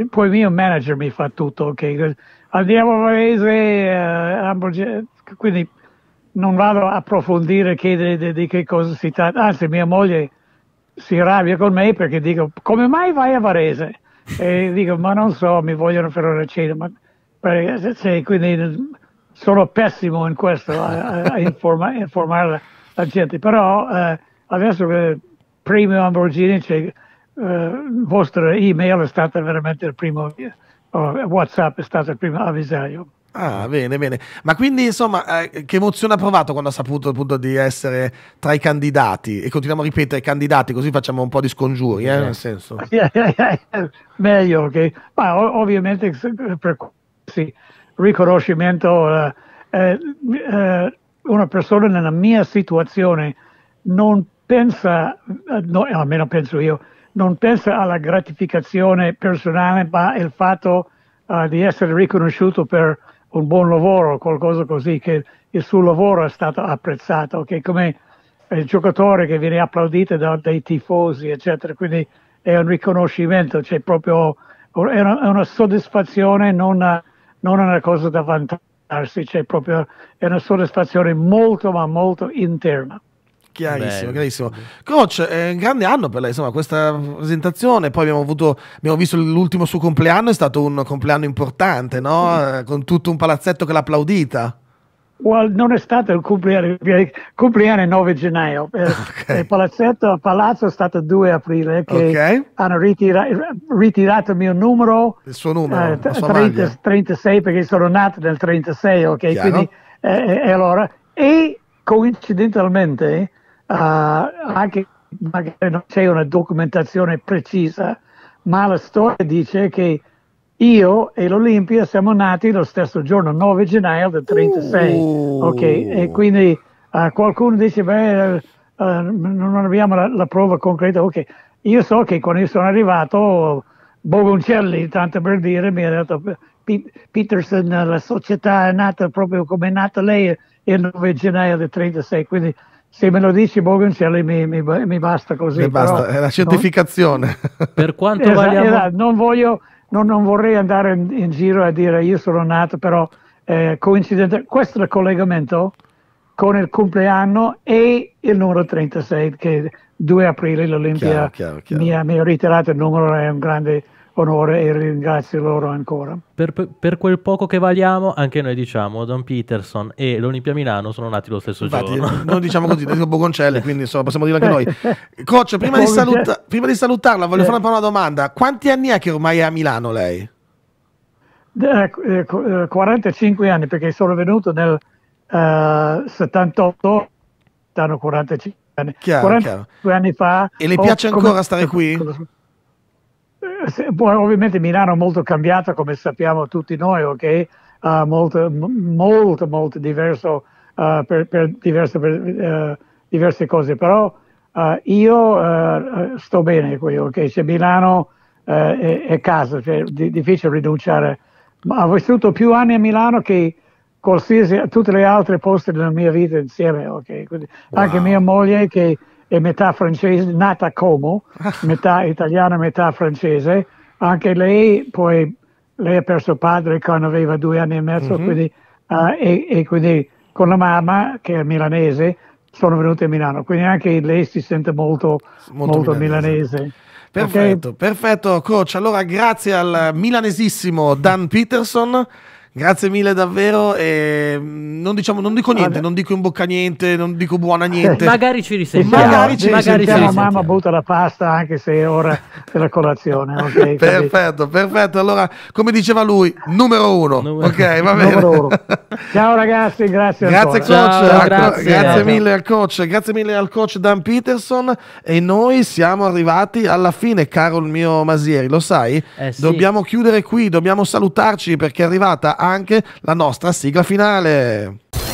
poi il mio manager mi fa tutto, ok? Andiamo a Varese, eh, quindi non vado a approfondire che, di, di, che cosa si tratta. Anzi, mia moglie si arrabbia con me perché dico: Come mai vai a Varese? E dico: Ma non so, mi vogliono fare una cena. Ma, perché, se, quindi sono pessimo in questo a, a informa, informarla la gente, però eh, adesso che primo Ambrogini c'è, eh, vostra email è stata veramente il primo, oh, Whatsapp è stato il primo avvisario. Ah, bene, bene. Ma quindi, insomma, eh, che emozione ha provato quando ha saputo appunto di essere tra i candidati? E continuiamo a ripetere candidati, così facciamo un po' di scongiuri, eh, nel senso. Meglio che... Ma ovviamente per sì, riconoscimento eh, eh, eh una persona nella mia situazione non pensa, no, almeno penso io, non pensa alla gratificazione personale, ma al fatto uh, di essere riconosciuto per un buon lavoro, qualcosa così, che il suo lavoro è stato apprezzato, che okay? come il giocatore che viene applaudito da, dai tifosi, eccetera, quindi è un riconoscimento, cioè proprio è una, è una soddisfazione, non, non una cosa da vantaggio darsi, ah, c'è proprio è una soddisfazione molto ma molto interna. Chiarissimo, Bello. chiarissimo. Coach, è un grande anno per lei, insomma, questa presentazione. Poi abbiamo, avuto, abbiamo visto l'ultimo suo compleanno, è stato un compleanno importante, no? Con tutto un palazzetto che l'ha applaudita. Well, non è stato il compleanno, il compleanno è 9 gennaio, eh, okay. il palazzetto il palazzo è stato 2 aprile che okay. hanno ritira- ritirato il mio numero, il suo numero, eh, 30, 36 perché sono nato nel 36, ok? Chiaro. Quindi, eh, eh allora, e coincidentalmente uh, anche magari non c'è una documentazione precisa, ma la storia dice che io e l'Olimpia siamo nati lo stesso giorno, 9 gennaio del 36, uh. ok? E quindi uh, qualcuno dice, beh, uh, non abbiamo la, la, prova concreta, ok? Io so che quando io sono arrivato, Bogoncelli, tanto per dire, mi ha detto, Peterson, la società è nata proprio come è nata lei il 9 gennaio del 36, quindi se me lo dici Bogoncelli mi, mi, mi basta così. Mi basta, è la certificazione. Non, per quanto esatto, valiamo... Esatto, non voglio non, non vorrei andare in, in, giro a dire io sono nato, però eh, coincidente, questo è il collegamento con il compleanno e il numero 36, che 2 aprile l'Olimpia chiaro, chiaro, chiaro. Mi, ha, mi ha ritirato il numero, è un grande onore e ringrazio loro ancora. Per, per, quel poco che valiamo, anche noi diciamo Don Peterson e l'Olimpia Milano sono nati lo stesso Infatti, giorno. Non diciamo così, detto Bogoncelli, quindi insomma, possiamo dire anche noi. Coach, prima, di, saluta, prima di, salutarla voglio eh. fare una eh. domanda. Quanti anni è che ormai è a Milano lei? Ecco, ecco, eh, eh, 45 anni, perché sono venuto nel 78, eh, hanno 45 anni. Chiaro, 45 chiaro. anni fa. E le piace ancora come... stare qui? Eh, ovviamente Milano è molto cambiata come sappiamo tutti noi, ok? Uh, molto, molto, molto diverso uh, per, per, diverse, per uh, diverse, cose, però ah, io sto bene qui, ok? Cioè Milano eh, è, è, casa, cioè, è difficile rinunciare. Ma ho vissuto più anni a Milano che qualsiasi, tutte le altre poste della mia vita insieme, ok? Quindi, wow. Anche mia moglie che è metà francese, nata a Como, metà italiana, metà francese. Anche lei poi lei ha perso padre quando aveva due anni e mezzo mm-hmm. quindi, uh, e, e, quindi con la mamma che è milanese sono venute a Milano, quindi anche lei si sente molto, molto, molto milanese. milanese. Perfetto, okay? perfetto coach. Allora grazie al milanesissimo Dan Peterson. Grazie mille davvero. E mm, non, diciamo, non dico niente, non dico in bocca niente, non dico buona eh, niente. Magari ci risentiamo. Magari ci magari risentiamo. La mamma butta la pasta anche se è ora della colazione. Okay, perfetto, capito? perfetto. Allora, come diceva lui, numero uno. Numero ok, va bene. Uno. Ciao ragazzi, grazie. Grazie, Ciao, coach, grazie. grazie mille al coach. Grazie mille al coach Dan Peterson. E noi siamo arrivati alla fine, caro il mio Masieri, lo sai? Eh, sì. Dobbiamo chiudere qui, dobbiamo salutarci perché è arrivata anche la nostra sigla finale.